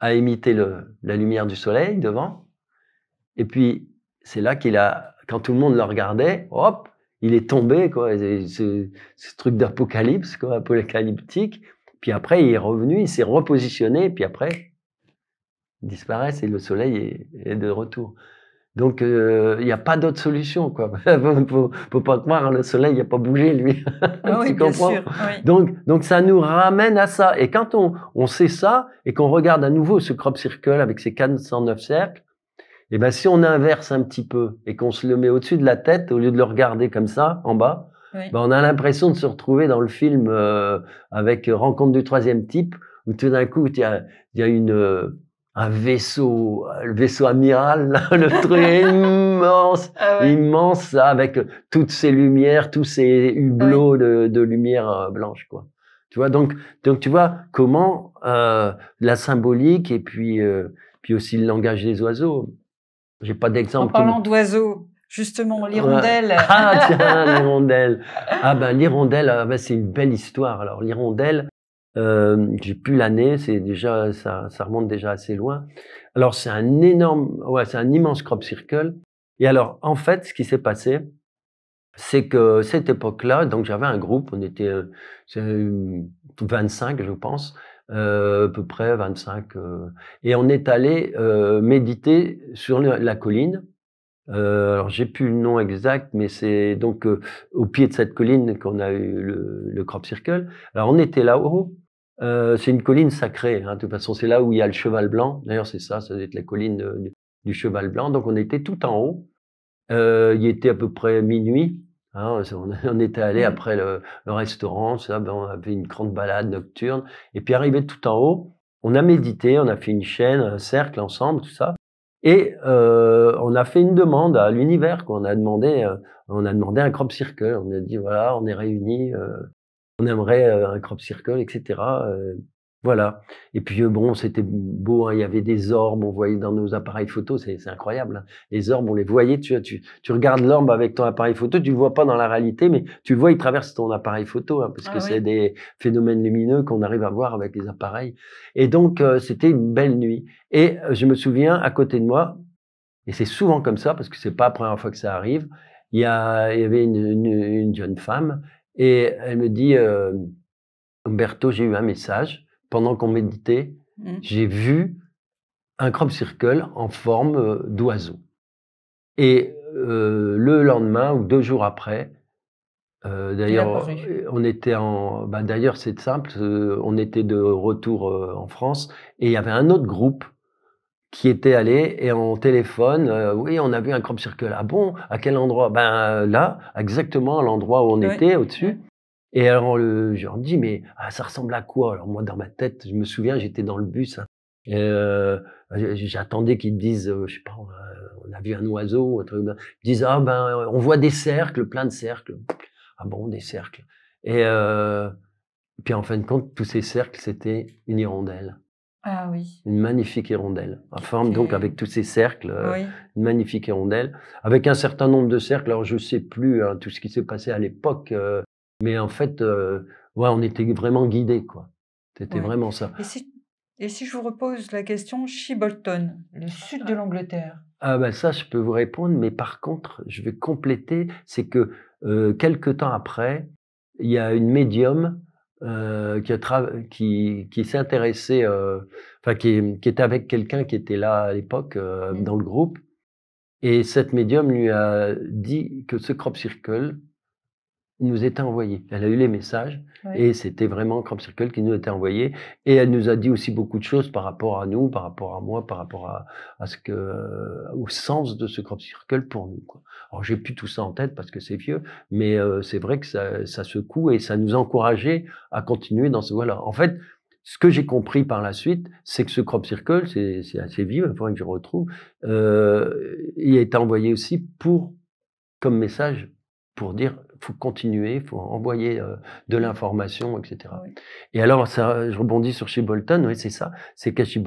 a imité la lumière du Soleil devant. Et puis, c'est là qu'il a, quand tout le monde le regardait, hop, il est tombé, quoi, ce, truc d'apocalypse, quoi, apocalyptique. Puis après, il est revenu, il s'est repositionné, puis après, il disparaît et le soleil est de retour. Donc, euh, il n'y a pas d'autre solution, quoi. faut, faut pas croire, hein, le soleil n'a pas bougé, lui. Ah oui, bien sûr, ah donc, donc, ça nous ramène à ça. Et quand on, on sait ça et qu'on regarde à nouveau ce crop circle avec ses 409 cercles, eh ben, si on inverse un petit peu et qu'on se le met au-dessus de la tête, au lieu de le regarder comme ça, en bas, ben, on a l'impression de se retrouver dans le film euh, avec Rencontre du troisième type, où tout d'un coup, il y a, y a une... Euh, un vaisseau, euh, le vaisseau amiral, le truc immense, ah immense, avec euh, toutes ces lumières, tous ces hublots de, de, lumière euh, blanche, quoi. Tu vois, donc, donc tu vois comment euh, la symbolique et puis, puis aussi le langage des oiseaux. J'ai pas d'exemple. En parlant d'oiseaux, justement, l'hirondelle. Ah, tiens, l'hirondelle. Ah ben, l'hirondelle, ah, ben, c'est une belle histoire. Alors, l'hirondelle, euh, j'ai plus l'année, c'est déjà ça, remonte déjà assez loin. Alors c'est un énorme, ouais, c'est un immense crop circle. Et alors en fait, ce qui s'est passé, c'est que cette époque-là, donc j'avais un groupe, on était 25, euh, euh, je pense, à peu près 25, et on est allé méditer sur la colline. alors j'ai plus le nom exact, mais c'est donc au pied de cette colline qu'on a eu le, le, crop circle. Alors on était là-haut euh, c'est une colline sacrée, hein, de toute façon, c'est là où il y a le cheval blanc. D'ailleurs, c'est ça, ça doit être la colline du cheval blanc. Donc, on était tout en haut. Euh, il était à peu près minuit. Hein. on, était allé mmh. après le, le, restaurant, ça, ben, on avait une grande balade nocturne. Et puis, arrivé tout en haut, on a médité, on a fait une chaîne, un cercle ensemble, tout ça. Et euh, on a fait une demande à l'univers, qu'on a demandé, on a demandé un crop circle. On a dit voilà, on est réunis, on aimerait un crop circle, etc. Voilà. Et puis bon, c'était beau. Hein, il y avait des orbes. On voyait dans nos appareils photo, c'est incroyable. Hein. Les orbes, on les voyait. Tu, tu, regardes l'orbe avec ton appareil photo, tu le vois pas dans la réalité, mais tu le vois, il traverse ton appareil photo, hein, parce ah que c'est des phénomènes lumineux qu'on arrive à voir avec les appareils. Et donc, c'était une belle nuit. Et je me souviens, à côté de moi, et c'est souvent comme ça, parce que c'est pas la première fois que ça arrive, il y, avait une jeune femme et elle me dit, euh, j'ai eu un message. Pendant qu'on méditait, mmh. j'ai vu un crop circle en forme euh, d'oiseau. Et euh, le lendemain ou deux jours après, euh, d'ailleurs, on était en. Bah, d'ailleurs, c'est simple, on était de retour en France et il y avait un autre groupe qui était allé, et on téléphone, euh, oui, on a vu un crop circle. Ah bon À quel endroit Ben euh, là, exactement à l'endroit où on était, au-dessus. Et alors, on je leur dis, mais ah, ça ressemble à quoi Alors moi, dans ma tête, je me souviens, j'étais dans le bus. Hein, euh, j'attendais qu'ils disent, je sais pas, on a vu un oiseau, un truc. Ils disent, ah ben, on voit des cercles, plein de cercles. Ah bon, des cercles. Et puis en fin de compte, tous ces cercles, c'était une hirondelle. Ah une magnifique hirondelle. À forme, donc, avec tous ces cercles. Euh, une magnifique hirondelle. Avec un certain nombre de cercles. Alors, je sais plus hein, tout ce qui s'est passé à l'époque. Euh, mais en fait, euh, ouais, on était vraiment guidés, quoi. C'était vraiment ça. Et si, je vous repose la question, Shibolton, le sud de l'Angleterre Ah ben ça, je peux vous répondre, mais par contre, je vais compléter, c'est que quelque quelques temps après, il y a une médium euh, qui, qui s'intéressait, euh, enfin, qui, qui, était avec quelqu'un qui était là à l'époque euh, mmh. dans le groupe. Et cette médium lui a dit que ce crop circle, nous était envoyé. Elle a eu les messages et c'était vraiment Crop Circle qui nous était envoyé. Et elle nous a dit aussi beaucoup de choses par rapport à nous, par rapport à moi, par rapport à, à ce que, euh, au sens de ce Crop Circle pour nous. Quoi. Alors j'ai plus tout ça en tête parce que c'est vieux, mais euh, c'est vrai que ça, ça secoue et ça nous encourageait à continuer dans ce voilà. En fait, ce que j'ai compris par la suite, c'est que ce crop circle, c'est assez vieux, il faudrait que je retrouve, euh, il a été envoyé aussi pour, comme message, pour dire faut continuer, il faut envoyer euh, de l'information, etc. Et alors, ça, je rebondis sur Chibolton, oui, c'est ça. C'est qu'à chez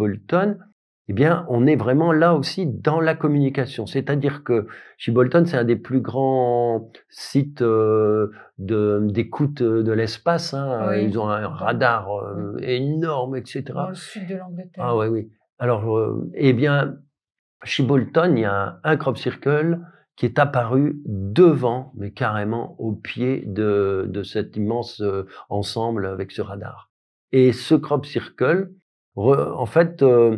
eh bien, on est vraiment là aussi dans la communication. C'est-à-dire que Shibolton c'est un des plus grands sites euh, d'écoute euh, de, l'espace. Hein. Ils ont un radar mm. énorme, etc. Dans le sud de l'Angleterre. Ah oui, oui. Alors, eh bien, chez il y a un crop circle, qui est apparu devant, mais carrément au pied de, cet immense euh, ensemble avec ce radar. Et ce crop circle, en fait, euh,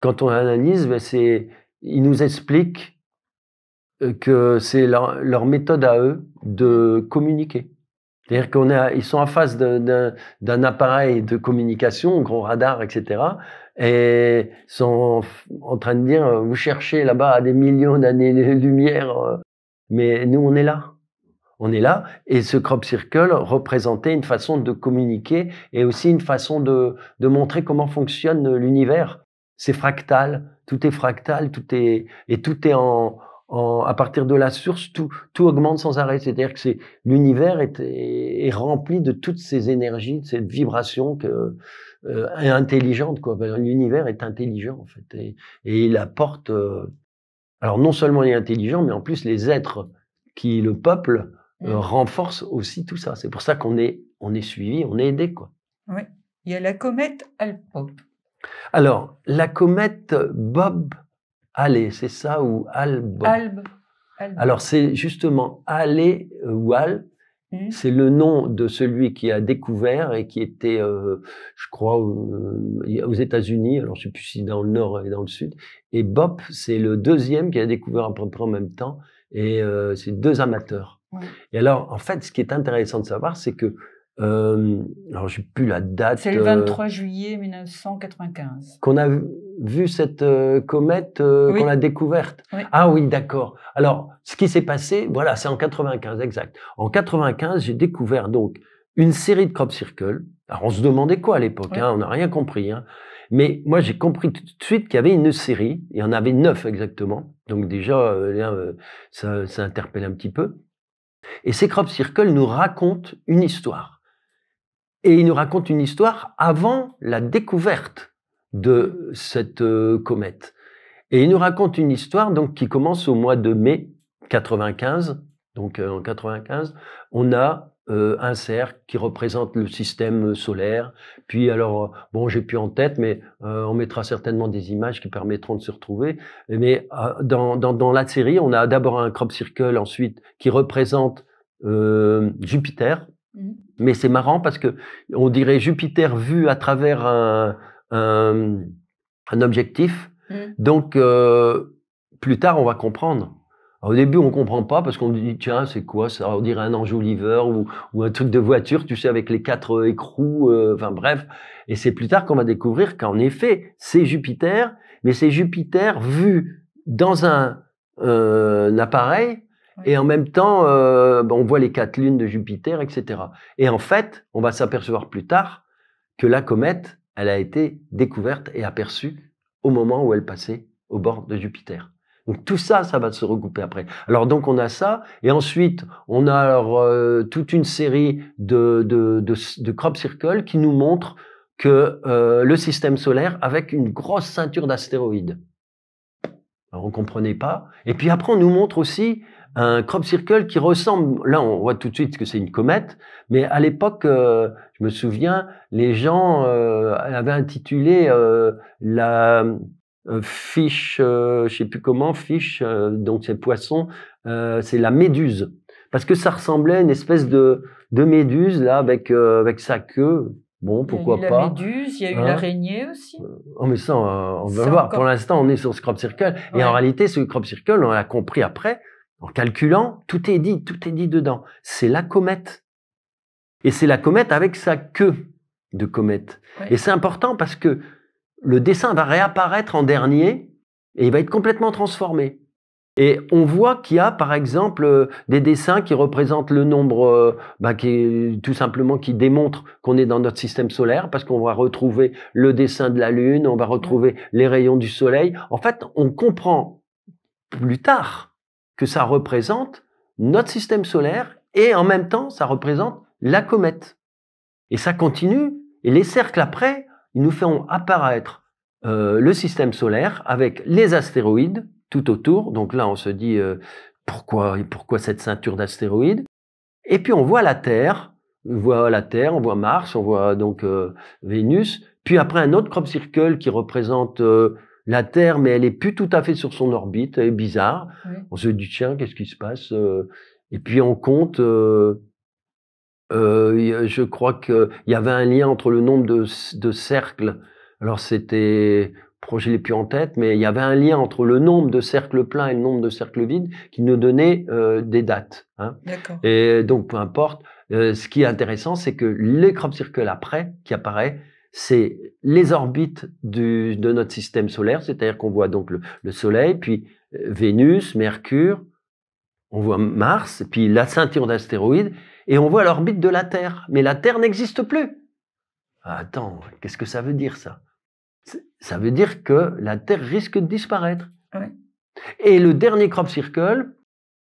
quand on analyse, ben, c'est, ils nous expliquent euh, que c'est leur, méthode à eux de communiquer. C'est-à-dire qu'on ils sont en face d'un, appareil de communication, un gros radar, etc et sont en train de dire euh, vous cherchez là-bas à des millions d'années-lumière, euh. mais nous on est là. On est là et ce crop circle représentait une façon de communiquer et aussi une façon de, de montrer comment fonctionne l'univers. C'est fractal, tout est fractal, tout est et tout est en, à partir de la source, tout, augmente sans arrêt. C'est-à-dire que c'est, l'univers est, rempli de toutes ces énergies, de cette vibration que, euh, intelligente. Quoi. L'univers est intelligent, en fait. Et, il apporte. Euh, alors, non seulement il est intelligent, mais en plus, les êtres qui le peuplent euh, mm. renforcent aussi tout ça. C'est pour ça qu'on est, on est suivi, on est aidé. Quoi. Oui. Il y a la comète Alpop. Alors, la comète Bob allez c'est ça ou Alb. Alb. Alors c'est justement Alé euh, ou Al, hum. C'est le nom de celui qui a découvert et qui était, euh, je crois, euh, aux États-Unis, alors je ne sais plus si dans le nord et dans le sud. Et Bob, c'est le deuxième qui a découvert à peu près en même temps. Et c'est deux amateurs. Et alors, en fait, ce qui est intéressant de savoir, c'est que euh, alors, je n'ai plus la date. C'est le 23 euh, juillet 1995. Qu'on a vu cette euh, comète, qu'on a découverte. Ah oui, d'accord. Alors, ce qui s'est passé, voilà, c'est en 95, exact. En 95, j'ai découvert donc une série de crop circles. Alors, on se demandait quoi à l'époque, hein, on n'a rien compris. Hein. Mais moi, j'ai compris tout de suite qu'il y avait une série, il y en avait neuf exactement. Donc déjà, ça, ça interpelle un petit peu. Et ces crop circles nous racontent une histoire. Et il nous raconte une histoire avant la découverte de cette euh, comète. Et il nous raconte une histoire donc qui commence au mois de mai 95. Donc euh, en 95, on a euh, un cercle qui représente le système solaire. Puis alors, bon, j'ai plus en tête, mais on mettra certainement des images qui permettront de se retrouver. Mais dans, dans, la série, on a d'abord un crop circle ensuite qui représente Jupiter. Mmh. Mais c'est marrant parce que on dirait Jupiter vu à travers un, objectif. Mm. Donc, euh, plus tard, on va comprendre. au début, on ne comprend pas parce qu'on dit, tiens, c'est quoi ça On dirait un enjoliver ou, ou un truc de voiture, tu sais, avec les quatre euh, écrous, euh, enfin bref. Et c'est plus tard qu'on va découvrir qu'en effet, c'est Jupiter, mais c'est Jupiter vu dans un appareil et en même temps, euh, ben, on voit les quatre lunes de Jupiter, etc. Et en fait, on va s'apercevoir plus tard que la comète, elle a été découverte et aperçue au moment où elle passait au bord de Jupiter. Donc tout ça, ça va se regrouper après. Alors donc on a ça, et ensuite on a euh, toute une série de, de, crop circles qui nous montrent que euh, le système solaire avec une grosse ceinture d'astéroïdes. Alors on comprenait pas. Et puis après on nous montre aussi un crop circle qui ressemble, là on voit tout de suite que c'est une comète, mais à l'époque, euh, je me souviens, les gens euh, avaient intitulé euh, la fiche, je sais plus comment, fiche, donc c'est poisson, c'est la méduse, parce que ça ressemblait à une espèce de, de méduse là avec avec sa queue. Bon, pourquoi pas. Il y a eu la méduse, il y a eu hein. l'araignée aussi. Oh, mais ça, on va voir. Pour l'instant, on est sur ce crop circle. Et en réalité, ce crop circle, on l'a compris après, en calculant, tout est dit, tout est dit dedans. C'est la comète. Et c'est la comète avec sa queue de comète. Et c'est important parce que le dessin va réapparaître en dernier et il va être complètement transformé. Et on voit qu'il y a, par exemple, euh, des dessins qui représentent le nombre, euh, bah, qui, tout simplement, qui démontrent qu'on est dans notre système solaire, parce qu'on va retrouver le dessin de la Lune, on va retrouver les rayons du Soleil. En fait, on comprend plus tard que ça représente notre système solaire et en même temps, ça représente la comète. Et ça continue, et les cercles après, ils nous font apparaître euh, le système solaire avec les astéroïdes tout autour. Donc là, on se dit euh, pourquoi, pourquoi cette ceinture d'astéroïdes Et puis on voit la Terre, on voit la Terre, on voit Mars, on voit donc euh, Vénus. Puis après un autre crop circle qui représente la Terre, mais elle est plus tout à fait sur son orbite, elle est bizarre. On se dit, tiens, qu'est-ce qui se passe euh? Et puis on compte, euh, euh, je crois qu'il y avait un lien entre le nombre de, cercles. Alors c'était, projet les plus en tête, mais il y avait un lien entre le nombre de cercles pleins et le nombre de cercles vides qui nous donnait des dates. Hein. Et donc, peu importe. ce qui est intéressant, c'est que les crop circles après, qui apparaît, c'est les orbites de notre système solaire, c'est-à-dire qu'on voit donc le, Soleil, puis euh, Vénus, Mercure, on voit Mars, puis la ceinture d'astéroïdes, et on voit l'orbite de la Terre. Mais la Terre n'existe plus. Ah, attends, qu'est-ce que ça veut dire ça Ça veut dire que la Terre risque de disparaître. Et le dernier crop circle,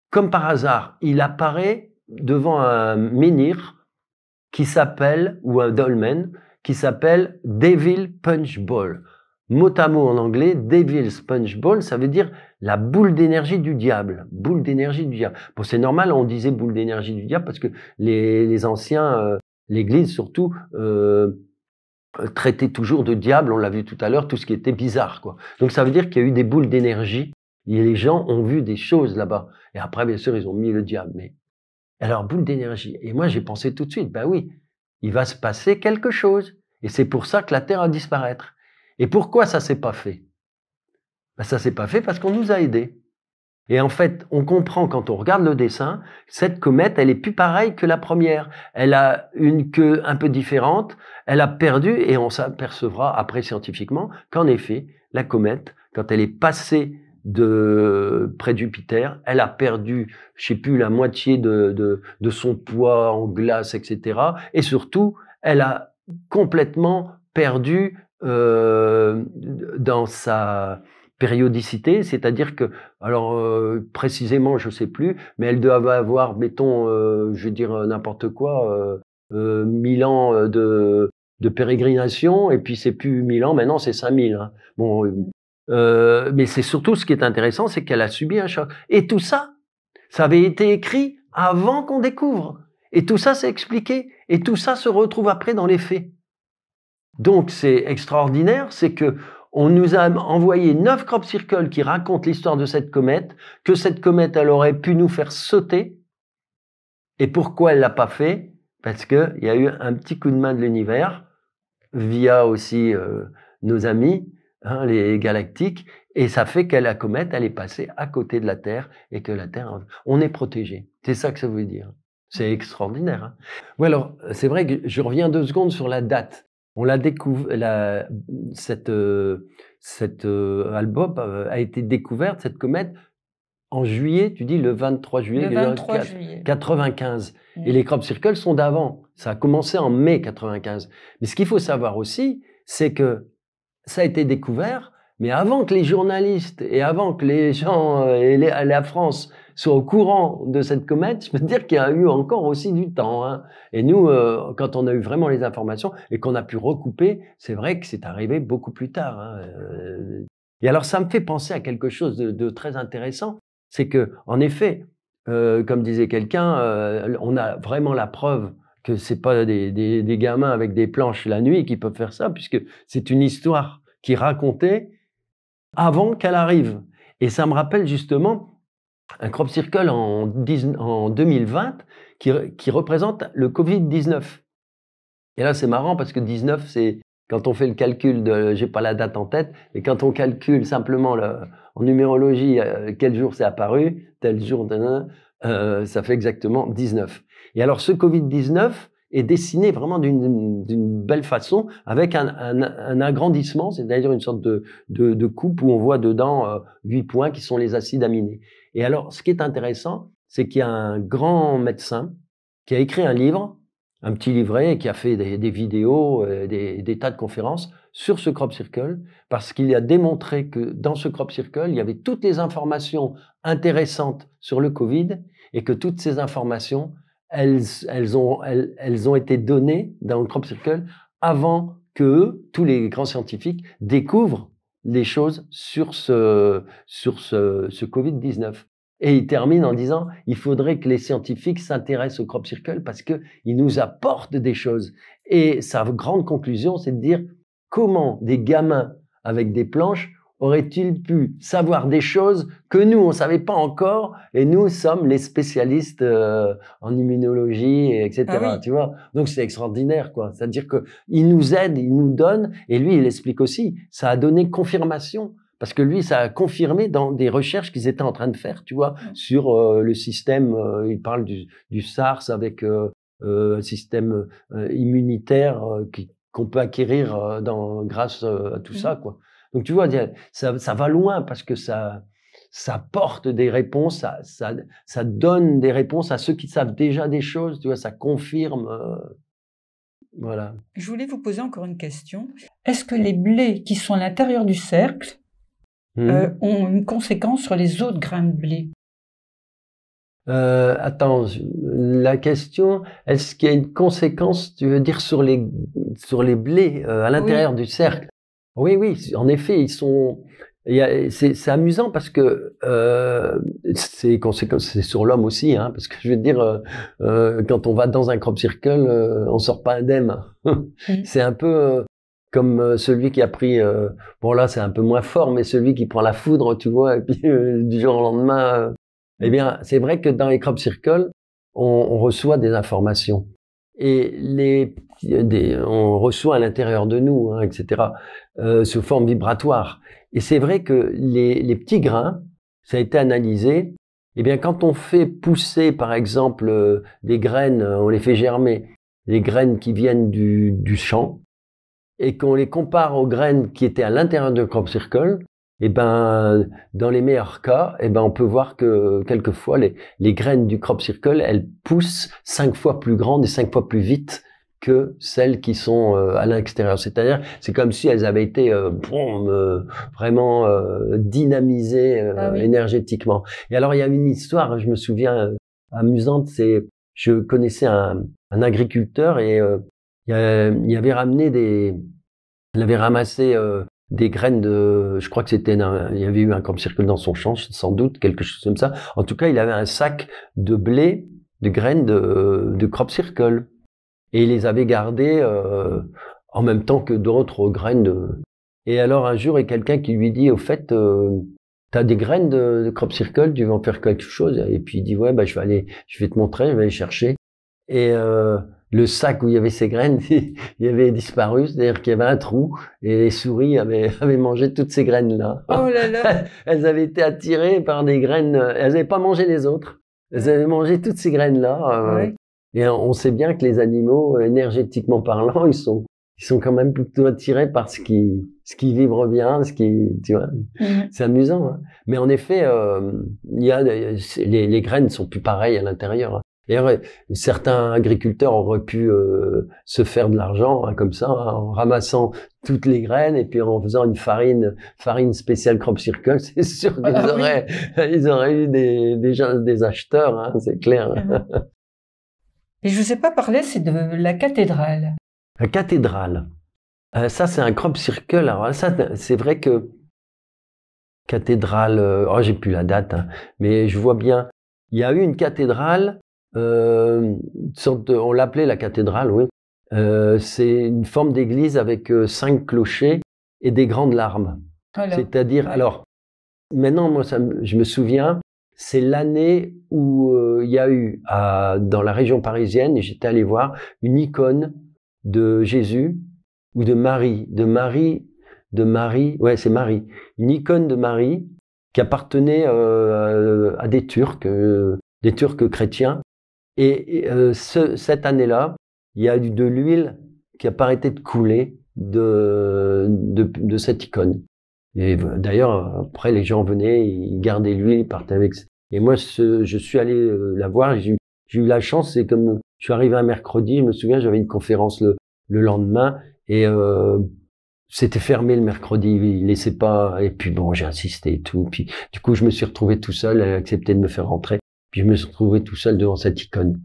comme par hasard, il apparaît devant un menhir qui s'appelle, ou un dolmen, qui s'appelle Devil Punch Ball. Mot à mot en anglais, Devil's Punch Ball, ça veut dire la boule d'énergie du diable. Boule d'énergie du diable. Bon, c'est normal, on disait boule d'énergie du diable parce que les, les anciens, euh, l'Église surtout, euh, traitait toujours de diable, on l'a vu tout à l'heure, tout ce qui était bizarre. Quoi. Donc ça veut dire qu'il y a eu des boules d'énergie et les gens ont vu des choses là-bas. Et après, bien sûr, ils ont mis le diable. Mais alors, boule d'énergie. Et moi, j'ai pensé tout de suite, ben oui, il va se passer quelque chose. Et c'est pour ça que la Terre va disparaître. Et pourquoi ça s'est pas fait ben, Ça s'est pas fait parce qu'on nous a aidés. Et en fait, on comprend quand on regarde le dessin, cette comète, elle est plus pareille que la première. Elle a une queue un peu différente, elle a perdu, et on s'apercevra après scientifiquement qu'en effet, la comète, quand elle est passée de près de Jupiter. Elle a perdu, je ne sais plus, la moitié de, son poids en glace, etc. Et surtout, elle a complètement perdu euh, dans sa périodicité, c'est-à-dire que, alors euh, précisément, je ne sais plus, mais elle doit avoir, mettons, euh, je veux dire n'importe quoi, 1000 ans de, pérégrination, et puis c'est plus 1000 ans, maintenant c'est 5000. Hein. Bon, euh, mais c'est surtout ce qui est intéressant, c'est qu'elle a subi un choc. Et tout ça, ça avait été écrit avant qu'on découvre. Et tout ça, s'est expliqué. Et tout ça se retrouve après dans les faits. Donc, c'est extraordinaire, c'est que on nous a envoyé neuf crop circles qui racontent l'histoire de cette comète, que cette comète, elle aurait pu nous faire sauter. Et pourquoi elle l'a pas fait Parce qu'il y a eu un petit coup de main de l'univers, via aussi euh, nos amis, Hein, les galactiques, et ça fait que la comète, elle est passée à côté de la Terre et que la Terre, on est protégé. C'est ça que ça veut dire. C'est extraordinaire. Hein. alors, c'est vrai que je reviens deux secondes sur la date. On la découvre, cette, euh, cette euh, euh, a été découverte, cette comète, en juillet, tu dis le 23 juillet, le 95. Et mm. les crop circles sont d'avant. Ça a commencé en mai 95. Mais ce qu'il faut savoir aussi, c'est que ça a été découvert, mais avant que les journalistes et avant que les gens euh, et la France soient au courant de cette comète, je peux dire qu'il y a eu encore aussi du temps. Hein. Et nous, euh, quand on a eu vraiment les informations et qu'on a pu recouper, c'est vrai que c'est arrivé beaucoup plus tard. Hein, euh. Et alors, ça me fait penser à quelque chose de, très intéressant, c'est que, en effet, comme disait quelqu'un, on a vraiment la preuve que c'est pas des, des, des, gamins avec des planches la nuit qui peuvent faire ça, puisque c'est une histoire qui est racontée avant qu'elle arrive. Et ça me rappelle justement un crop circle en, 2020 qui, représente le Covid-19. Et là, c'est marrant parce que 19, c'est quand on fait le calcul de, n'ai pas la date en tête, mais quand on calcule simplement en numérologie euh, quel jour c'est apparu, tel jour, euh, ça fait exactement 19. Et alors ce Covid-19 est dessiné vraiment d'une belle façon, avec un, agrandissement, c'est-à-dire une sorte de, coupe où on voit dedans euh, huit points qui sont les acides aminés. Et alors, ce qui est intéressant, c'est qu'il y a un grand médecin qui a écrit un livre, un petit livret, et qui a fait des, vidéos, euh, des, des tas de conférences sur ce crop circle, parce qu'il a démontré que dans ce crop circle, il y avait toutes les informations intéressantes sur le Covid, et que toutes ces informations elles, ont, été données dans le crop circle avant que tous les grands scientifiques découvrent les choses sur ce, sur Covid-19. Et il termine en disant, il faudrait que les scientifiques s'intéressent au crop circle parce qu'ils nous apportent des choses. Et sa grande conclusion, c'est de dire comment des gamins avec des planches aurait-il pu savoir des choses que nous, on ne savait pas encore, et nous sommes les spécialistes euh, en immunologie, etc. Ah tu vois Donc c'est extraordinaire, quoi. C'est-à-dire qu'il nous aide, il nous donne, et lui, il explique aussi, ça a donné confirmation. Parce que lui, ça a confirmé dans des recherches qu'ils étaient en train de faire, tu vois, sur euh, le système, euh, il parle du, SARS avec un système immunitaire qu'on peut acquérir dans, grâce à tout mmh. ça, quoi. Donc tu vois, ça, va loin parce que ça, ça porte des réponses, ça, donne des réponses à ceux qui savent déjà des choses, tu vois, ça confirme. Euh, voilà. Je voulais vous poser encore une question. Est-ce que les blés qui sont à l'intérieur du cercle hmm. euh, ont une conséquence sur les autres grains de blé euh, attends, la question, est-ce qu'il y a une conséquence, tu veux dire, sur les, sur les blés à l'intérieur du cercle oui, oui, en effet, ils sont. C'est amusant parce que euh, c'est sur l'homme aussi, hein, parce que je veux dire, euh, euh, quand on va dans un crop circle, on sort pas indemne. c'est un peu comme celui qui a pris, bon là c'est un peu moins fort, mais celui qui prend la foudre, tu vois, et puis du jour au lendemain, eh bien c'est vrai que dans les crop circles, on reçoit des informations et les, on reçoit à l'intérieur de nous, hein, etc., euh, sous forme vibratoire. Et c'est vrai que les, petits grains, ça a été analysé, eh bien, quand on fait pousser, par exemple, euh, des graines, on les fait germer, les graines qui viennent du, champ, et qu'on les compare aux graines qui étaient à l'intérieur de Crop Circle, et eh ben, dans les meilleurs cas, eh ben, on peut voir que quelquefois les, les graines du crop circle, elles poussent cinq fois plus grandes et cinq fois plus vite que celles qui sont euh, à l'extérieur. C'est-à-dire, c'est comme si elles avaient été euh, euh vraiment euh, dynamisées ah énergétiquement. Et alors, il y a une histoire, je me souviens, amusante, c'est je connaissais un, un agriculteur et il, y avait ramené des, il avait ramassé des graines de, je crois que c'était, il y avait eu un crop circle dans son champ, sans doute, quelque chose comme ça. En tout cas, il avait un sac de blé, de graines de, crop circle. Et il les avait gardées euh, en même temps que d'autres graines Et alors, un jour, il y a quelqu'un qui lui dit, au fait, euh, t'as des graines de, crop circle, tu vas en faire quelque chose? Et puis il dit, ouais, bah, je vais aller, je vais te montrer, je vais aller chercher. Et, euh, le sac où il y avait ces graines, il avait disparu, c'est-à-dire qu'il y avait un trou et les souris avaient, mangé toutes ces graines-là. Oh là là. elles avaient été attirées par des graines, elles n'avaient pas mangé les autres, elles avaient mangé toutes ces graines-là. Euh, et on sait bien que les animaux, énergétiquement parlant, ils sont, sont quand même plutôt attirés par ce qui, ce qui vibre bien, ce qui, tu vois, mhm. c'est amusant. Hein. Mais en effet, euh, il les, les graines sont plus pareilles à l'intérieur. Hein. D'ailleurs, certains agriculteurs auraient pu euh, se faire de l'argent hein, comme ça, hein, en ramassant toutes les graines et puis en faisant une farine, farine spéciale crop circle. C'est sûr qu'ils ah auraient, ils auraient eu des, des, acheteurs, hein, c'est clair. Ah et je ne vous ai pas parlé, c'est de la cathédrale. La cathédrale. Euh, ça, c'est un crop circle. Alors c'est vrai que cathédrale. Euh, oh, j'ai plus la date, mais je vois bien. Il y a eu une cathédrale euh, on l'appelait la cathédrale, oui. Euh, c'est une forme d'église avec euh, cinq clochers et des grandes larmes. C'est-à-dire, alors, maintenant, moi, je me souviens, c'est l'année où il y a eu, dans la région parisienne, j'étais allé voir, une icône de Jésus ou de Marie, de Marie, de Marie, ouais, c'est Marie, une icône de Marie qui appartenait à des Turcs, des Turcs chrétiens, et, euh, ce, cette année-là, il y a eu de l'huile qui a pas arrêté de couler de, de, de cette icône. Et d'ailleurs, après, les gens venaient, ils gardaient l'huile, ils partaient avec. Et moi, je suis allé euh, la voir, j'ai eu la chance, c'est comme je suis arrivé un mercredi, je me souviens, j'avais une conférence le, le lendemain, et euh, c'était fermé le mercredi, ils laissaient pas, et puis bon, j'ai insisté et tout, puis du coup, je me suis retrouvé tout seul, elle a accepté de me faire rentrer, puis je me suis retrouvé tout seul devant cette icône.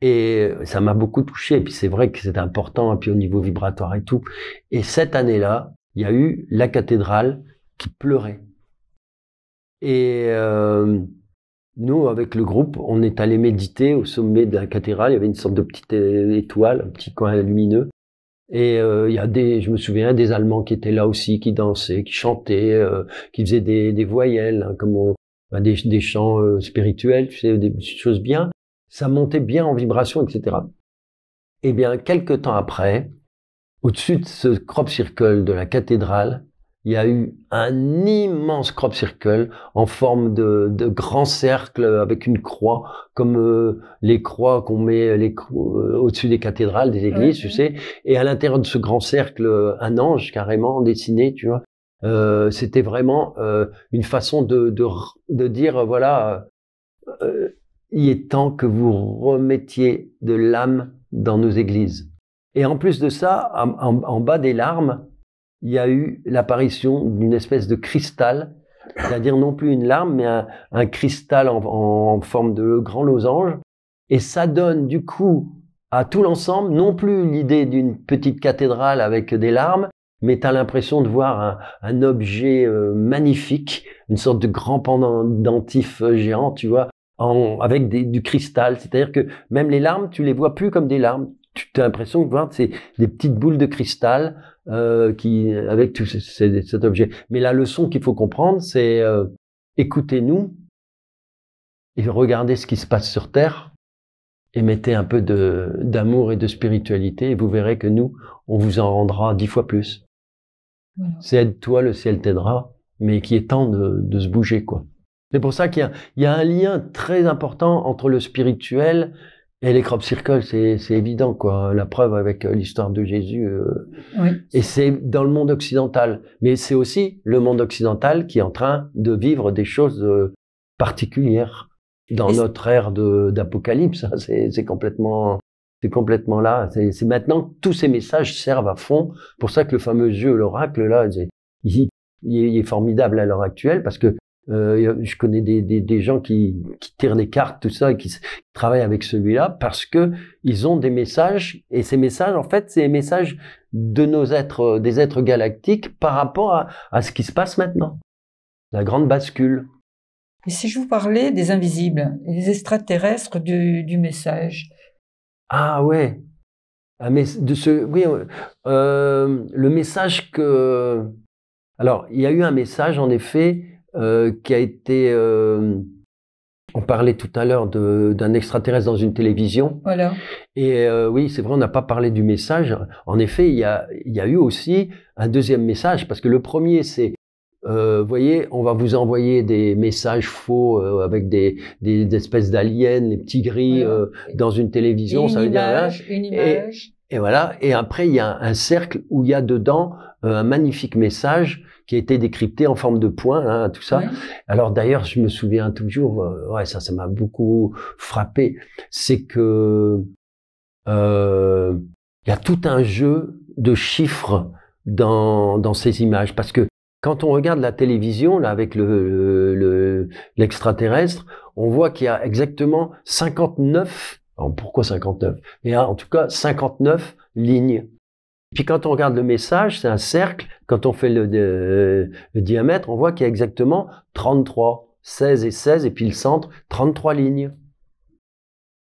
Et euh, ça m'a beaucoup touché. et Puis c'est vrai que c'est important, hein, puis au niveau vibratoire et tout. Et cette année-là, il y a eu la cathédrale qui pleurait. Et euh, nous, avec le groupe, on est allé méditer au sommet de la cathédrale. Il y avait une sorte de petite euh, étoile, un petit coin lumineux. Et il y a des, je me souviens des Allemands qui étaient là aussi, qui dansaient, qui chantaient, qui faisaient des, des voyelles, hein, comme on, des, chants euh, spirituels, tu sais, des choses bien. Ça montait bien en vibration, etc. Et eh bien, quelques temps après, au-dessus de ce crop circle de la cathédrale, il y a eu un immense crop circle en forme de, grand cercle avec une croix, comme euh, les croix qu'on met euh, au-dessus des cathédrales, des églises, tu sais. Et à l'intérieur de ce grand cercle, un ange carrément dessiné, tu vois, euh, c'était vraiment euh, une façon de, dire, euh, voilà, il est temps que vous remettiez de l'âme dans nos églises. Et en plus de ça, en, bas des larmes, il y a eu l'apparition d'une espèce de cristal, c'est-à-dire non plus une larme, mais un, cristal en, forme de grand losange. Et ça donne du coup à tout l'ensemble non plus l'idée d'une petite cathédrale avec des larmes, mais tu as l'impression de voir un, objet euh, magnifique, une sorte de grand pendentif euh, géant, tu vois, avec du cristal. C'est-à-dire que même les larmes, tu les vois plus comme des larmes. Tu as l'impression de voir c'est des petites boules de cristal euh, qui avec tout cet objet. Mais la leçon qu'il faut comprendre, c'est écoutez-nous et regardez ce qui se passe sur Terre et mettez un peu d'amour et de spiritualité et vous verrez que nous, on vous en rendra dix fois plus. C'est toi le ciel t'aidera, mais qui est temps de, se bouger, quoi. C'est pour ça qu'il y, a un lien très important entre le spirituel et les crop circles, c'est évident, quoi. La preuve avec euh, l'histoire de Jésus. Euh, et c'est dans le monde occidental. Mais c'est aussi le monde occidental qui est en train de vivre des choses euh, particulières. Dans notre ère d'apocalypse, c'est complètement c'est complètement là. C'est maintenant que tous ces messages servent à fond. Pour ça que le fameux jeu, l'oracle, là, il, est formidable à l'heure actuelle parce que euh, je connais des, gens qui, tirent les cartes, tout ça, et qui, travaillent avec celui-là parce que ils ont des messages et ces messages, en fait, c'est des messages de nos êtres, euh, des êtres galactiques par rapport à, ce qui se passe maintenant. La grande bascule. Et si je vous parlais des invisibles, des extraterrestres du message, ah ouais. mais de ce, oui, euh, euh, le message que. Alors, il y a eu un message, en effet, euh, qui a été. on parlait tout à l'heure d'un extraterrestre dans une télévision. Voilà. Et oui, c'est vrai, on n'a pas parlé du message. En effet, il a, il y a eu aussi un deuxième message, parce que le premier, c'est euh, voyez, on va vous envoyer des messages faux euh, avec des, espèces d'aliens, les petits gris euh, dans une télévision, ça veut dire image. Et, voilà. Et après, il y a un cercle où il y a dedans un magnifique message qui a été décrypté en forme de point, hein, tout ça. Alors d'ailleurs, je me souviens toujours, ouais, ça, ça m'a beaucoup frappé, c'est que il y a tout un jeu de chiffres dans, dans ces images parce que quand on regarde la télévision, là, avec l'extraterrestre, le, on voit qu'il y a exactement 59, pourquoi 59 Mais hein, en tout cas, 59 lignes. Puis quand on regarde le message, c'est un cercle. Quand on fait le, diamètre, on voit qu'il y a exactement 33, 16 et 16, et puis le centre, 33 lignes.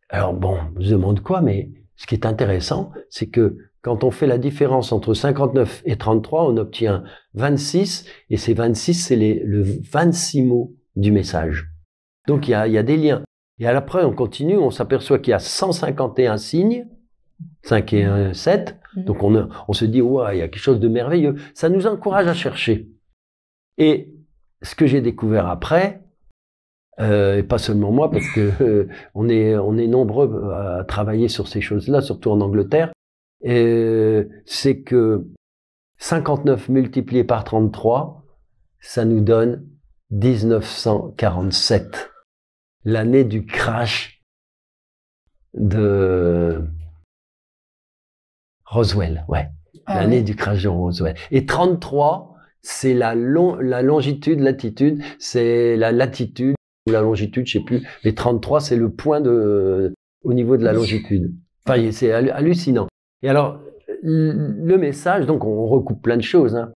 Alors bon, je vous demande quoi, mais ce qui est intéressant, c'est que quand on fait la différence entre 59 et 33, on obtient 26, et ces 26, c'est le 26 mots du message. Donc il y a, des liens. Et à on continue, on s'aperçoit qu'il y a 151 signes, 5 et 7. Mmh. Donc on, se dit, ouais, il y a quelque chose de merveilleux. Ça nous encourage à chercher. Et ce que j'ai découvert après, euh, et pas seulement moi, parce que euh, on, on est nombreux à travailler sur ces choses-là, surtout en Angleterre, c'est que 59 multiplié par 33, ça nous donne 1947, l'année du crash de Roswell, ouais. Ah l'année du crash de Roswell. Et 33, c'est la, la longitude, latitude, c'est la latitude ou la longitude, je sais plus. Mais 33, c'est le point de, au niveau de la longitude. Enfin, c'est hallucinant. Et alors, le message, donc on recoupe plein de choses, hein,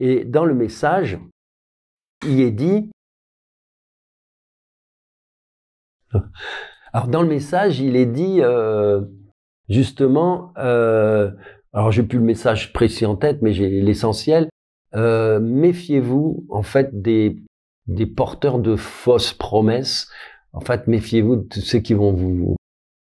et dans le message, il est dit... Alors dans le message, il est dit euh, justement, euh, alors j'ai plus le message précis en tête, mais j'ai l'essentiel, euh, méfiez-vous en fait des, des porteurs de fausses promesses, en fait méfiez-vous de ceux qui vont vous,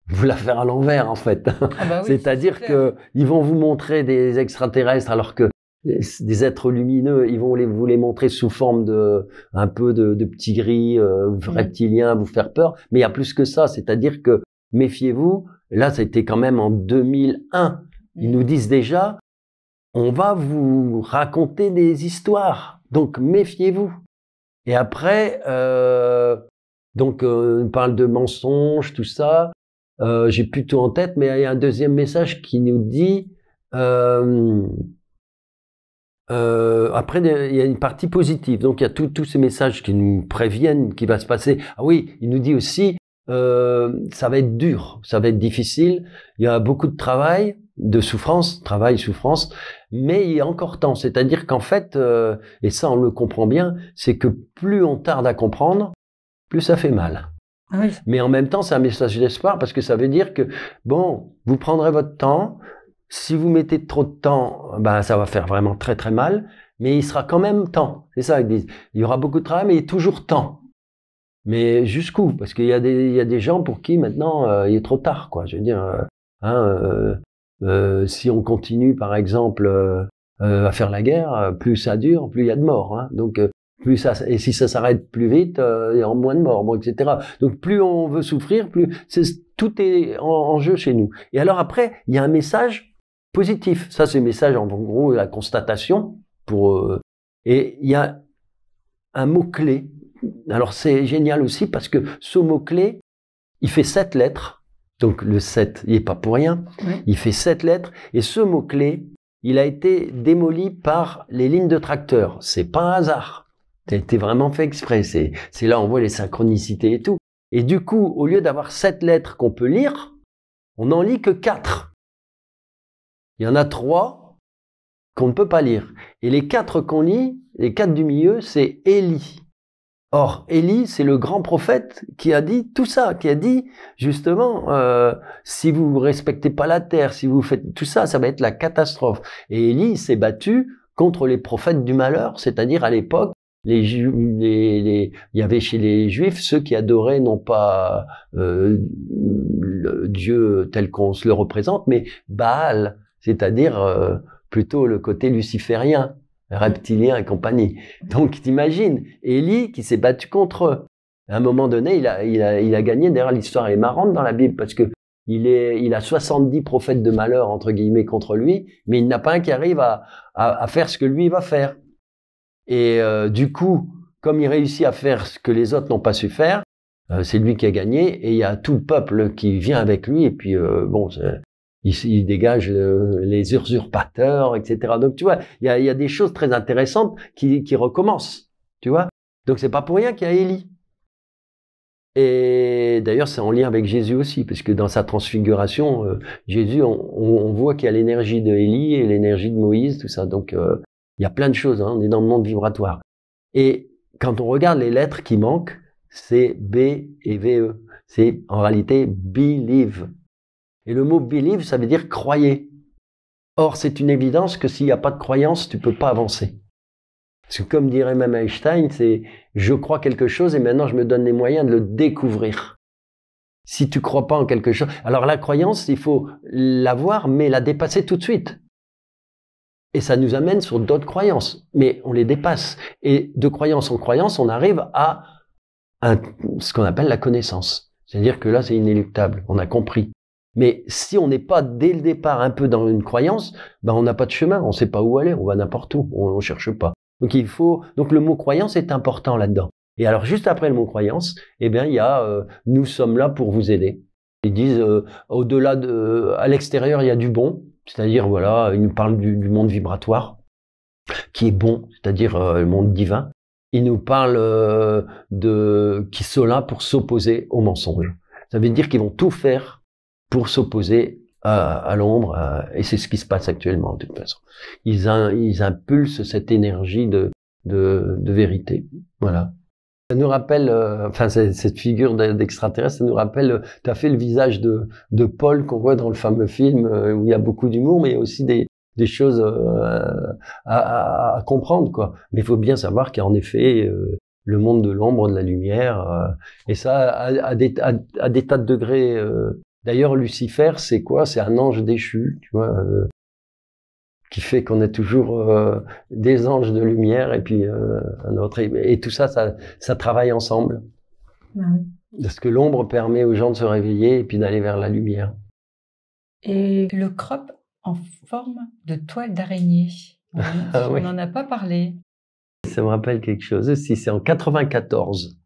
vous la faire à l'envers en fait. Ah bah c'est-à-dire que ils vont vous montrer des extraterrestres alors que des êtres lumineux, ils vont vous les montrer sous forme de un peu de, de petits gris euh, mm. reptiliens, vous faire peur. Mais il y a plus que ça, c'est-à-dire que méfiez-vous. Là, c'était quand même en 2001. Ils mm. nous disent déjà, on va vous raconter des histoires, donc méfiez-vous. Et après, euh, donc euh, on parle de mensonges, tout ça. Euh, j'ai plus tout en tête, mais il y a un deuxième message qui nous dit. Euh, euh, après, il y a une partie positive. Donc, il y a tous ces messages qui nous préviennent qui va se passer. Ah oui, il nous dit aussi, ça va être dur, ça va être difficile. Il y a beaucoup de travail, de souffrance, travail, souffrance, mais il y a encore temps. C'est-à-dire qu'en fait, et ça, on le comprend bien, c'est que plus on tarde à comprendre, plus ça fait mal. Ah mais en même temps, c'est un message d'espoir parce que ça veut dire que, bon, vous prendrez votre temps. Si vous mettez trop de temps, ben, ça va faire vraiment très très mal. Mais il sera quand même temps. C'est ça qu'ils disent. Il y aura beaucoup de travail, mais il y toujours temps. Mais jusqu'où Parce qu'il y, a des, il y a des gens pour qui maintenant euh, il est trop tard, quoi. Je veux dire, euh, hein, euh, si on continue par exemple à faire la guerre, plus ça dure, plus il y a de morts. Hein. Donc plus ça, et si ça s'arrête plus vite, euh, il y a moins de morts, etc. Donc plus on veut souffrir, plus tout est en, jeu chez nous. Et alors après, il y a un message positif. Ça, c'est le message en gros la constatation. Pour euh, et il y a un mot clé. Alors c'est génial aussi parce que ce mot clé, il fait sept lettres. Donc le 7, il n'est pas pour rien. Il fait sept lettres. Et ce mot clé, il a été démoli par les lignes de tracteur. C'est pas un hasard a été vraiment fait exprès. C'est, là on voit les synchronicités et tout. Et du coup, au lieu d'avoir sept lettres qu'on peut lire, on n'en lit que quatre. Il y en a trois qu'on ne peut pas lire. Et les quatre qu'on lit, les quatre du milieu, c'est Élie. Or, Élie, c'est le grand prophète qui a dit tout ça, qui a dit justement, euh, si vous respectez pas la terre, si vous faites tout ça, ça va être la catastrophe. Et Élie s'est battu contre les prophètes du malheur, c'est-à-dire à l'époque, il y avait chez les juifs ceux qui adoraient non pas euh, Dieu tel qu'on se le représente, mais Baal, c'est-à-dire euh, plutôt le côté luciférien, reptilien et compagnie. Donc t'imagines, Élie qui s'est battu contre eux. À un moment donné, il a, gagné. D'ailleurs, l'histoire est marrante dans la Bible parce que il, a 70 prophètes de malheur, entre guillemets, contre lui, mais il n'a pas un qui arrive à faire ce que lui va faire. Et euh, du coup, comme il réussit à faire ce que les autres n'ont pas su faire, euh, c'est lui qui a gagné. Et il y a tout le peuple qui vient avec lui. Et puis, euh, bon, il, dégage les usurpateurs, etc. Donc, tu vois, il y a, des choses très intéressantes qui, recommencent. Tu vois Donc, c'est pas pour rien qu'il y a Élie. Et d'ailleurs, c'est en lien avec Jésus aussi, parce que dans sa transfiguration, Jésus, on, voit qu'il y a l'énergie de Élie et l'énergie de Moïse, tout ça. Donc, il y a plein de choses, hein, on est dans le monde vibratoire. Et quand on regarde les lettres qui manquent, c'est B et VE. C'est en réalité believe. Et le mot believe, ça veut dire croyez. Or, c'est une évidence que s'il n'y a pas de croyance, tu ne peux pas avancer. Parce que comme dirait même Einstein, c'est je crois quelque chose et maintenant je me donne les moyens de le découvrir. Si tu crois pas en quelque chose, alors la croyance, il faut l'avoir, mais la dépasser tout de suite. Et ça nous amène sur d'autres croyances, mais on les dépasse. Et de croyance en croyance, on arrive à ce qu'on appelle la connaissance. C'est-à-dire que là, c'est inéluctable, on a compris. Mais si on n'est pas dès le départ un peu dans une croyance, ben on n'a pas de chemin, on ne sait pas où aller, on va n'importe où, on ne cherche pas. Donc il faut, donc le mot croyance est important là-dedans. Et alors juste après le mot croyance, eh bien il y a euh, nous sommes là pour vous aider. Ils disent euh, au-delà de, euh, à l'extérieur il y a du bon, c'est-à-dire, voilà, il nous parle du, monde vibratoire, qui est bon, c'est-à-dire euh, le monde divin. Il nous parle euh, de qui sont là pour s'opposer au mensonge. Ça veut dire qu'ils vont tout faire pour s'opposer à, l'ombre, et c'est ce qui se passe actuellement de toute façon. Ils, impulsent cette énergie de vérité. Voilà. Ça nous rappelle, euh, enfin cette figure d'extraterrestre, ça nous rappelle, euh, tout tu fait le visage de, de Paul qu'on voit dans le fameux film euh, où il y a beaucoup d'humour, mais il y a aussi des, des choses à, à, comprendre. quoi. Mais il faut bien savoir qu'en effet, le monde de l'ombre, de la lumière, et ça à des, à, des, tas de degrés. D'ailleurs, Lucifer, c'est quoi C'est un ange déchu, tu vois qui fait qu'on est toujours euh, des anges de lumière et puis euh, un autre. Et, tout ça, ça, ça travaille ensemble. Bah Parce que l'ombre permet aux gens de se réveiller et puis d'aller vers la lumière. Et le crop en forme de toile d'araignée. On ah n'en a pas parlé. Ça me rappelle quelque chose aussi. C'est en 94.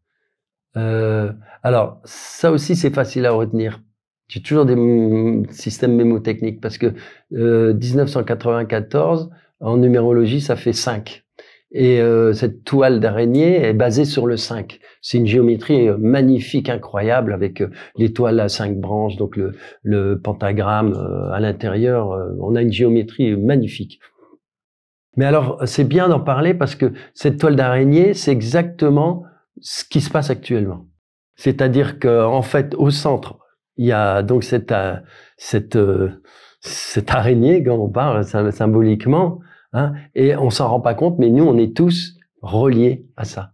Euh, alors, ça aussi, c'est facile à retenir j'ai toujours des systèmes mémotechniques parce que 1994, euh, en numérologie, ça fait 5. Et euh, cette toile d'araignée est basée sur le 5. C'est une géométrie euh, magnifique, incroyable, avec l'étoile à 5 branches, donc le, pentagramme à l'intérieur. on a une géométrie magnifique. Mais alors, c'est bien d'en parler parce que cette toile d'araignée, c'est exactement ce qui se passe actuellement. C'est-à-dire qu'en fait, au centre, il y a donc cette, euh, cette, euh, cette araignée, quand on parle symboliquement, hein, et on s'en rend pas compte, mais nous, on est tous reliés à ça.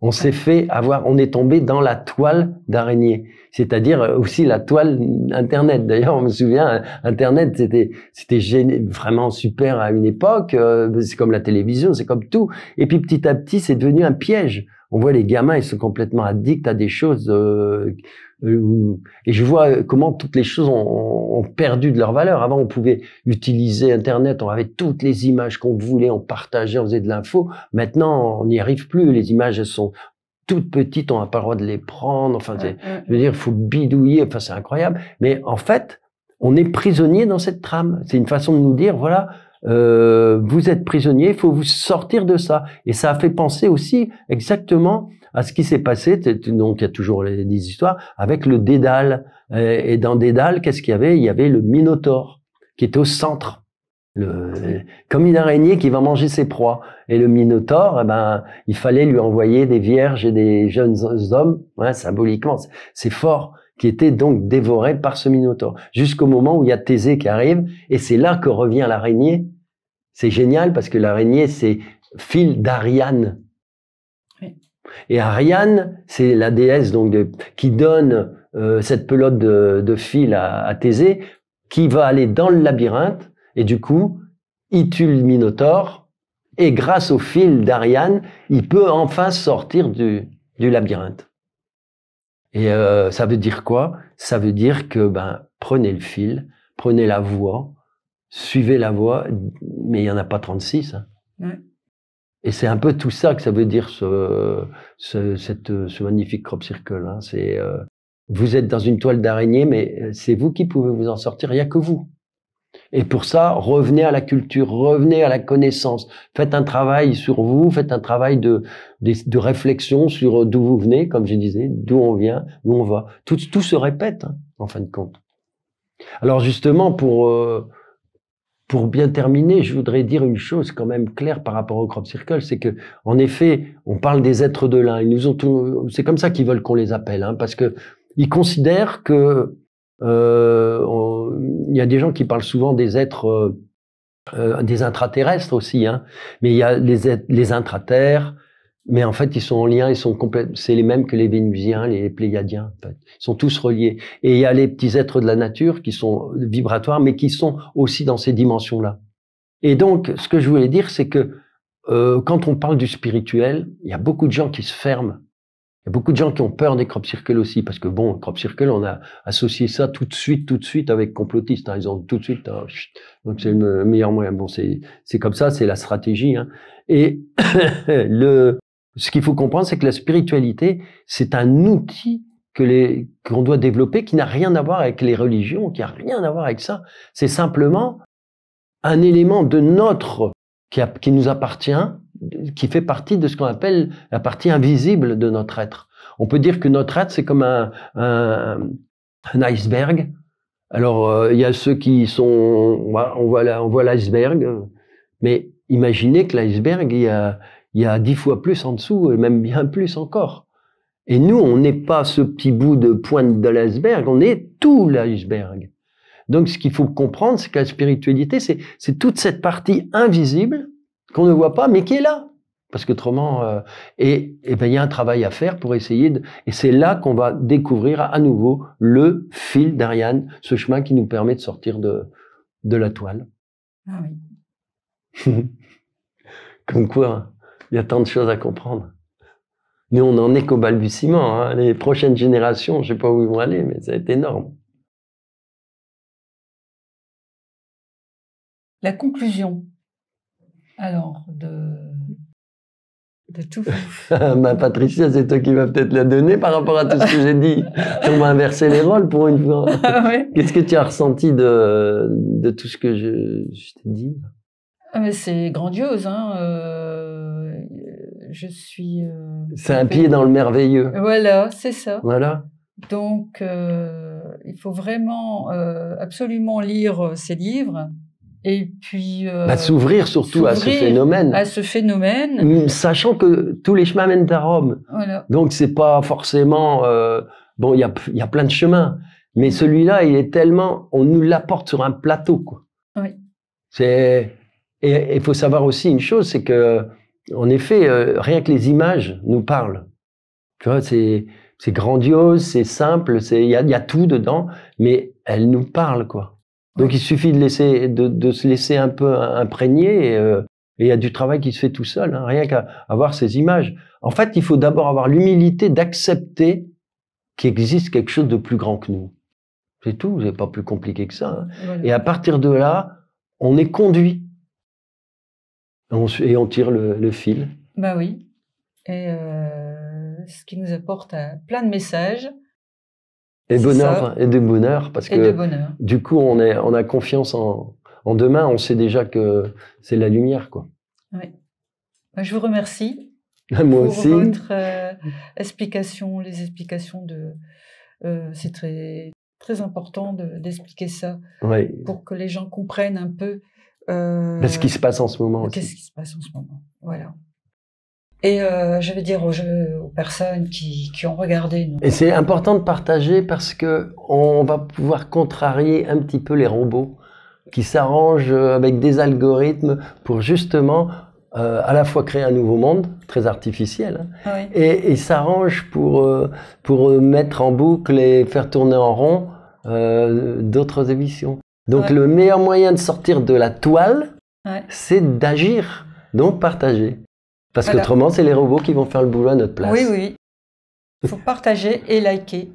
On s'est fait avoir, on est tombé dans la toile d'araignée, c'est-à-dire euh, aussi la toile Internet. D'ailleurs, on me souvient, Internet, c'était c'était vraiment super à une époque. C'est comme la télévision, c'est comme tout. Et puis petit à petit, c'est devenu un piège. On voit les gamins, ils sont complètement addicts à des choses. Euh, et je vois comment toutes les choses ont, perdu de leur valeur. Avant, on pouvait utiliser Internet, on avait toutes les images qu'on voulait, on partageait, on faisait de l'info. Maintenant, on n'y arrive plus. Les images, elles sont toutes petites, on n'a pas le droit de les prendre. Enfin, mm, mm. je veux dire, il faut bidouiller. Enfin, c'est incroyable. Mais en fait, on est prisonnier dans cette trame. C'est une façon de nous dire, voilà, euh, vous êtes prisonnier, il faut vous sortir de ça. Et ça a fait penser aussi exactement à ce qui s'est passé, donc il y a toujours des histoires, avec le Dédale. Et, dans Dédale, qu'est-ce qu'il y avait Il y avait le Minotaure, qui était au centre. comme une araignée qui va manger ses proies. Et le Minotaure, eh ben, il fallait lui envoyer des vierges et des jeunes hommes, symboliquement, c'est fort qui était donc dévoré par ce Minotaure, jusqu'au moment où il y a Thésée qui arrive, et c'est là que revient l'araignée. C'est génial parce que l'araignée, c'est fil d'Ariane. Et Ariane, c'est la déesse donc qui donne euh, cette pelote de, de fil à, à, Thésée, qui va aller dans le labyrinthe, et du coup, il tue le Minotaure, et grâce au fil d'Ariane, il peut enfin sortir du labyrinthe. Et euh, ça veut dire quoi Ça veut dire que ben, prenez le fil, prenez la voie, suivez la voie, mais il n'y en a pas 36. Hein. Ouais. Et c'est un peu tout ça que ça veut dire ce, ce, magnifique crop circle. Hein. C'est, euh, vous êtes dans une toile d'araignée, mais euh, c'est vous qui pouvez vous en sortir, il n'y a que vous. Et pour ça, revenez à la culture, revenez à la connaissance. Faites un travail sur vous, faites un travail de, réflexion sur d'où vous venez, comme je disais, d'où on vient, d'où on va. Tout, se répète, hein, en fin de compte. Alors justement, euh, pour, bien terminer, je voudrais dire une chose quand même claire par rapport au crop circle, c'est que, en effet, on parle des êtres de l'un. Ils nous ont c'est comme ça qu'ils veulent qu'on les appelle, hein, parce que ils considèrent que euh, il y a des gens qui parlent souvent des êtres, euh, euh, des intraterrestres aussi, hein. mais il y a les, les intraterres, mais en fait, ils sont en lien, ils sont complètement, c'est les mêmes que les Vénusiens, les Pléiadiens, Ils sont tous reliés. Et il y a les petits êtres de la nature qui sont vibratoires, mais qui sont aussi dans ces dimensions-là. Et donc, ce que je voulais dire, c'est que quand on parle du spirituel, il y a beaucoup de gens qui se ferment y a beaucoup de gens qui ont peur des crop circles aussi, parce que bon, crop circle, on a associé ça tout de suite, tout de suite avec complotistes. Hein. ils ont tout de suite. Hein, donc c'est le meilleur moyen. Bon, c'est comme ça, c'est la stratégie. Hein. Et le, ce qu'il faut comprendre, c'est que la spiritualité, c'est un outil que qu'on doit développer, qui n'a rien à voir avec les religions, qui n'a rien à voir avec ça. C'est simplement un élément de notre qui, qui nous appartient, qui fait partie de ce qu'on appelle la partie invisible de notre être. On peut dire que notre être, c'est comme un, iceberg. Alors, euh, il y a ceux qui sont... On voit l'iceberg, euh, mais imaginez que l'iceberg, il y a, y a dix fois plus en dessous, et même bien plus encore. Et nous, on n'est pas ce petit bout de pointe de l'iceberg, on est tout l'iceberg. Donc, ce qu'il faut comprendre, c'est que la spiritualité, c'est toute cette partie invisible qu'on ne voit pas, mais qui est là. Parce qu'autrement, euh, et, et ben, il y a un travail à faire pour essayer et c'est là qu'on va découvrir à nouveau le fil d'Ariane, ce chemin qui nous permet de sortir de, la toile. Ah oui. Comme quoi, il y a tant de choses à comprendre. Mais on n'en est qu'au balbutiement. Hein. Les prochaines générations, je ne sais pas où ils vont aller, mais ça va être énorme. La conclusion alors, de, de tout. Ma Patricia, c'est toi qui vas peut-être la donner par rapport à tout ce que j'ai dit. On va inverser les rôles pour une fois. Ah Qu'est-ce que tu as ressenti de, tout ce que je, je t'ai dit ah, C'est grandiose. Hein, euh, je suis. Euh, c'est un pied dans le merveilleux. Voilà, c'est ça. Voilà. Donc, euh, il faut vraiment, absolument lire ces livres. Et puis euh, bah, s'ouvrir surtout à ce phénomène. À ce phénomène. Mm, sachant que tous les chemins mènent à Rome. Voilà. Donc c'est pas forcément euh, bon. Il y a, y a plein de chemins, mais celui-là, il est tellement on nous l'apporte sur un plateau. Quoi. Oui. C'est et il faut savoir aussi une chose, c'est que en effet, euh, rien que les images nous parlent. Tu vois, c'est c'est grandiose, c'est simple, il y a, y a tout dedans, mais elles nous parlent quoi. Donc il suffit de, de, se laisser un peu imprégner. Euh, et, il y a du travail qui se fait tout seul, hein, rien qu'à avoir ces images. En fait, il faut d'abord avoir l'humilité d'accepter qu'il existe quelque chose de plus grand que nous. C'est tout, c'est pas plus compliqué que ça. Hein. Et à partir de là, on est conduit. et on tire le, fil. Bah oui. Et euh, ce qui nous apporte euh, plein de messages. Et bonheur, et de bonheur, parce que du coup, on, est, on a confiance en, en demain, on sait déjà que c'est la lumière. Quoi. Oui. Bah, je vous remercie Moi pour aussi. votre euh, explication, les explications de. Euh, c'est très, très important d'expliquer ça pour que les gens comprennent un peu. Euh, bah, ce qui se passe en ce moment. Qu'est-ce qui se passe en ce moment. Voilà. Et euh, je veux dire aux, personnes qui, ont regardé. Et c'est important de partager parce que on va pouvoir contrarier un petit peu les robots qui s'arrangent euh, avec des algorithmes pour justement euh, à la fois créer un nouveau monde très artificiel hein, et, et pour, pour mettre en boucle et faire tourner en rond d'autres émissions. Donc le meilleur moyen de sortir de la toile, c'est d'agir, donc partager. Parce qu'autrement, c'est les robots qui vont faire le boulot à notre place. Oui, oui. Il faut partager et liker.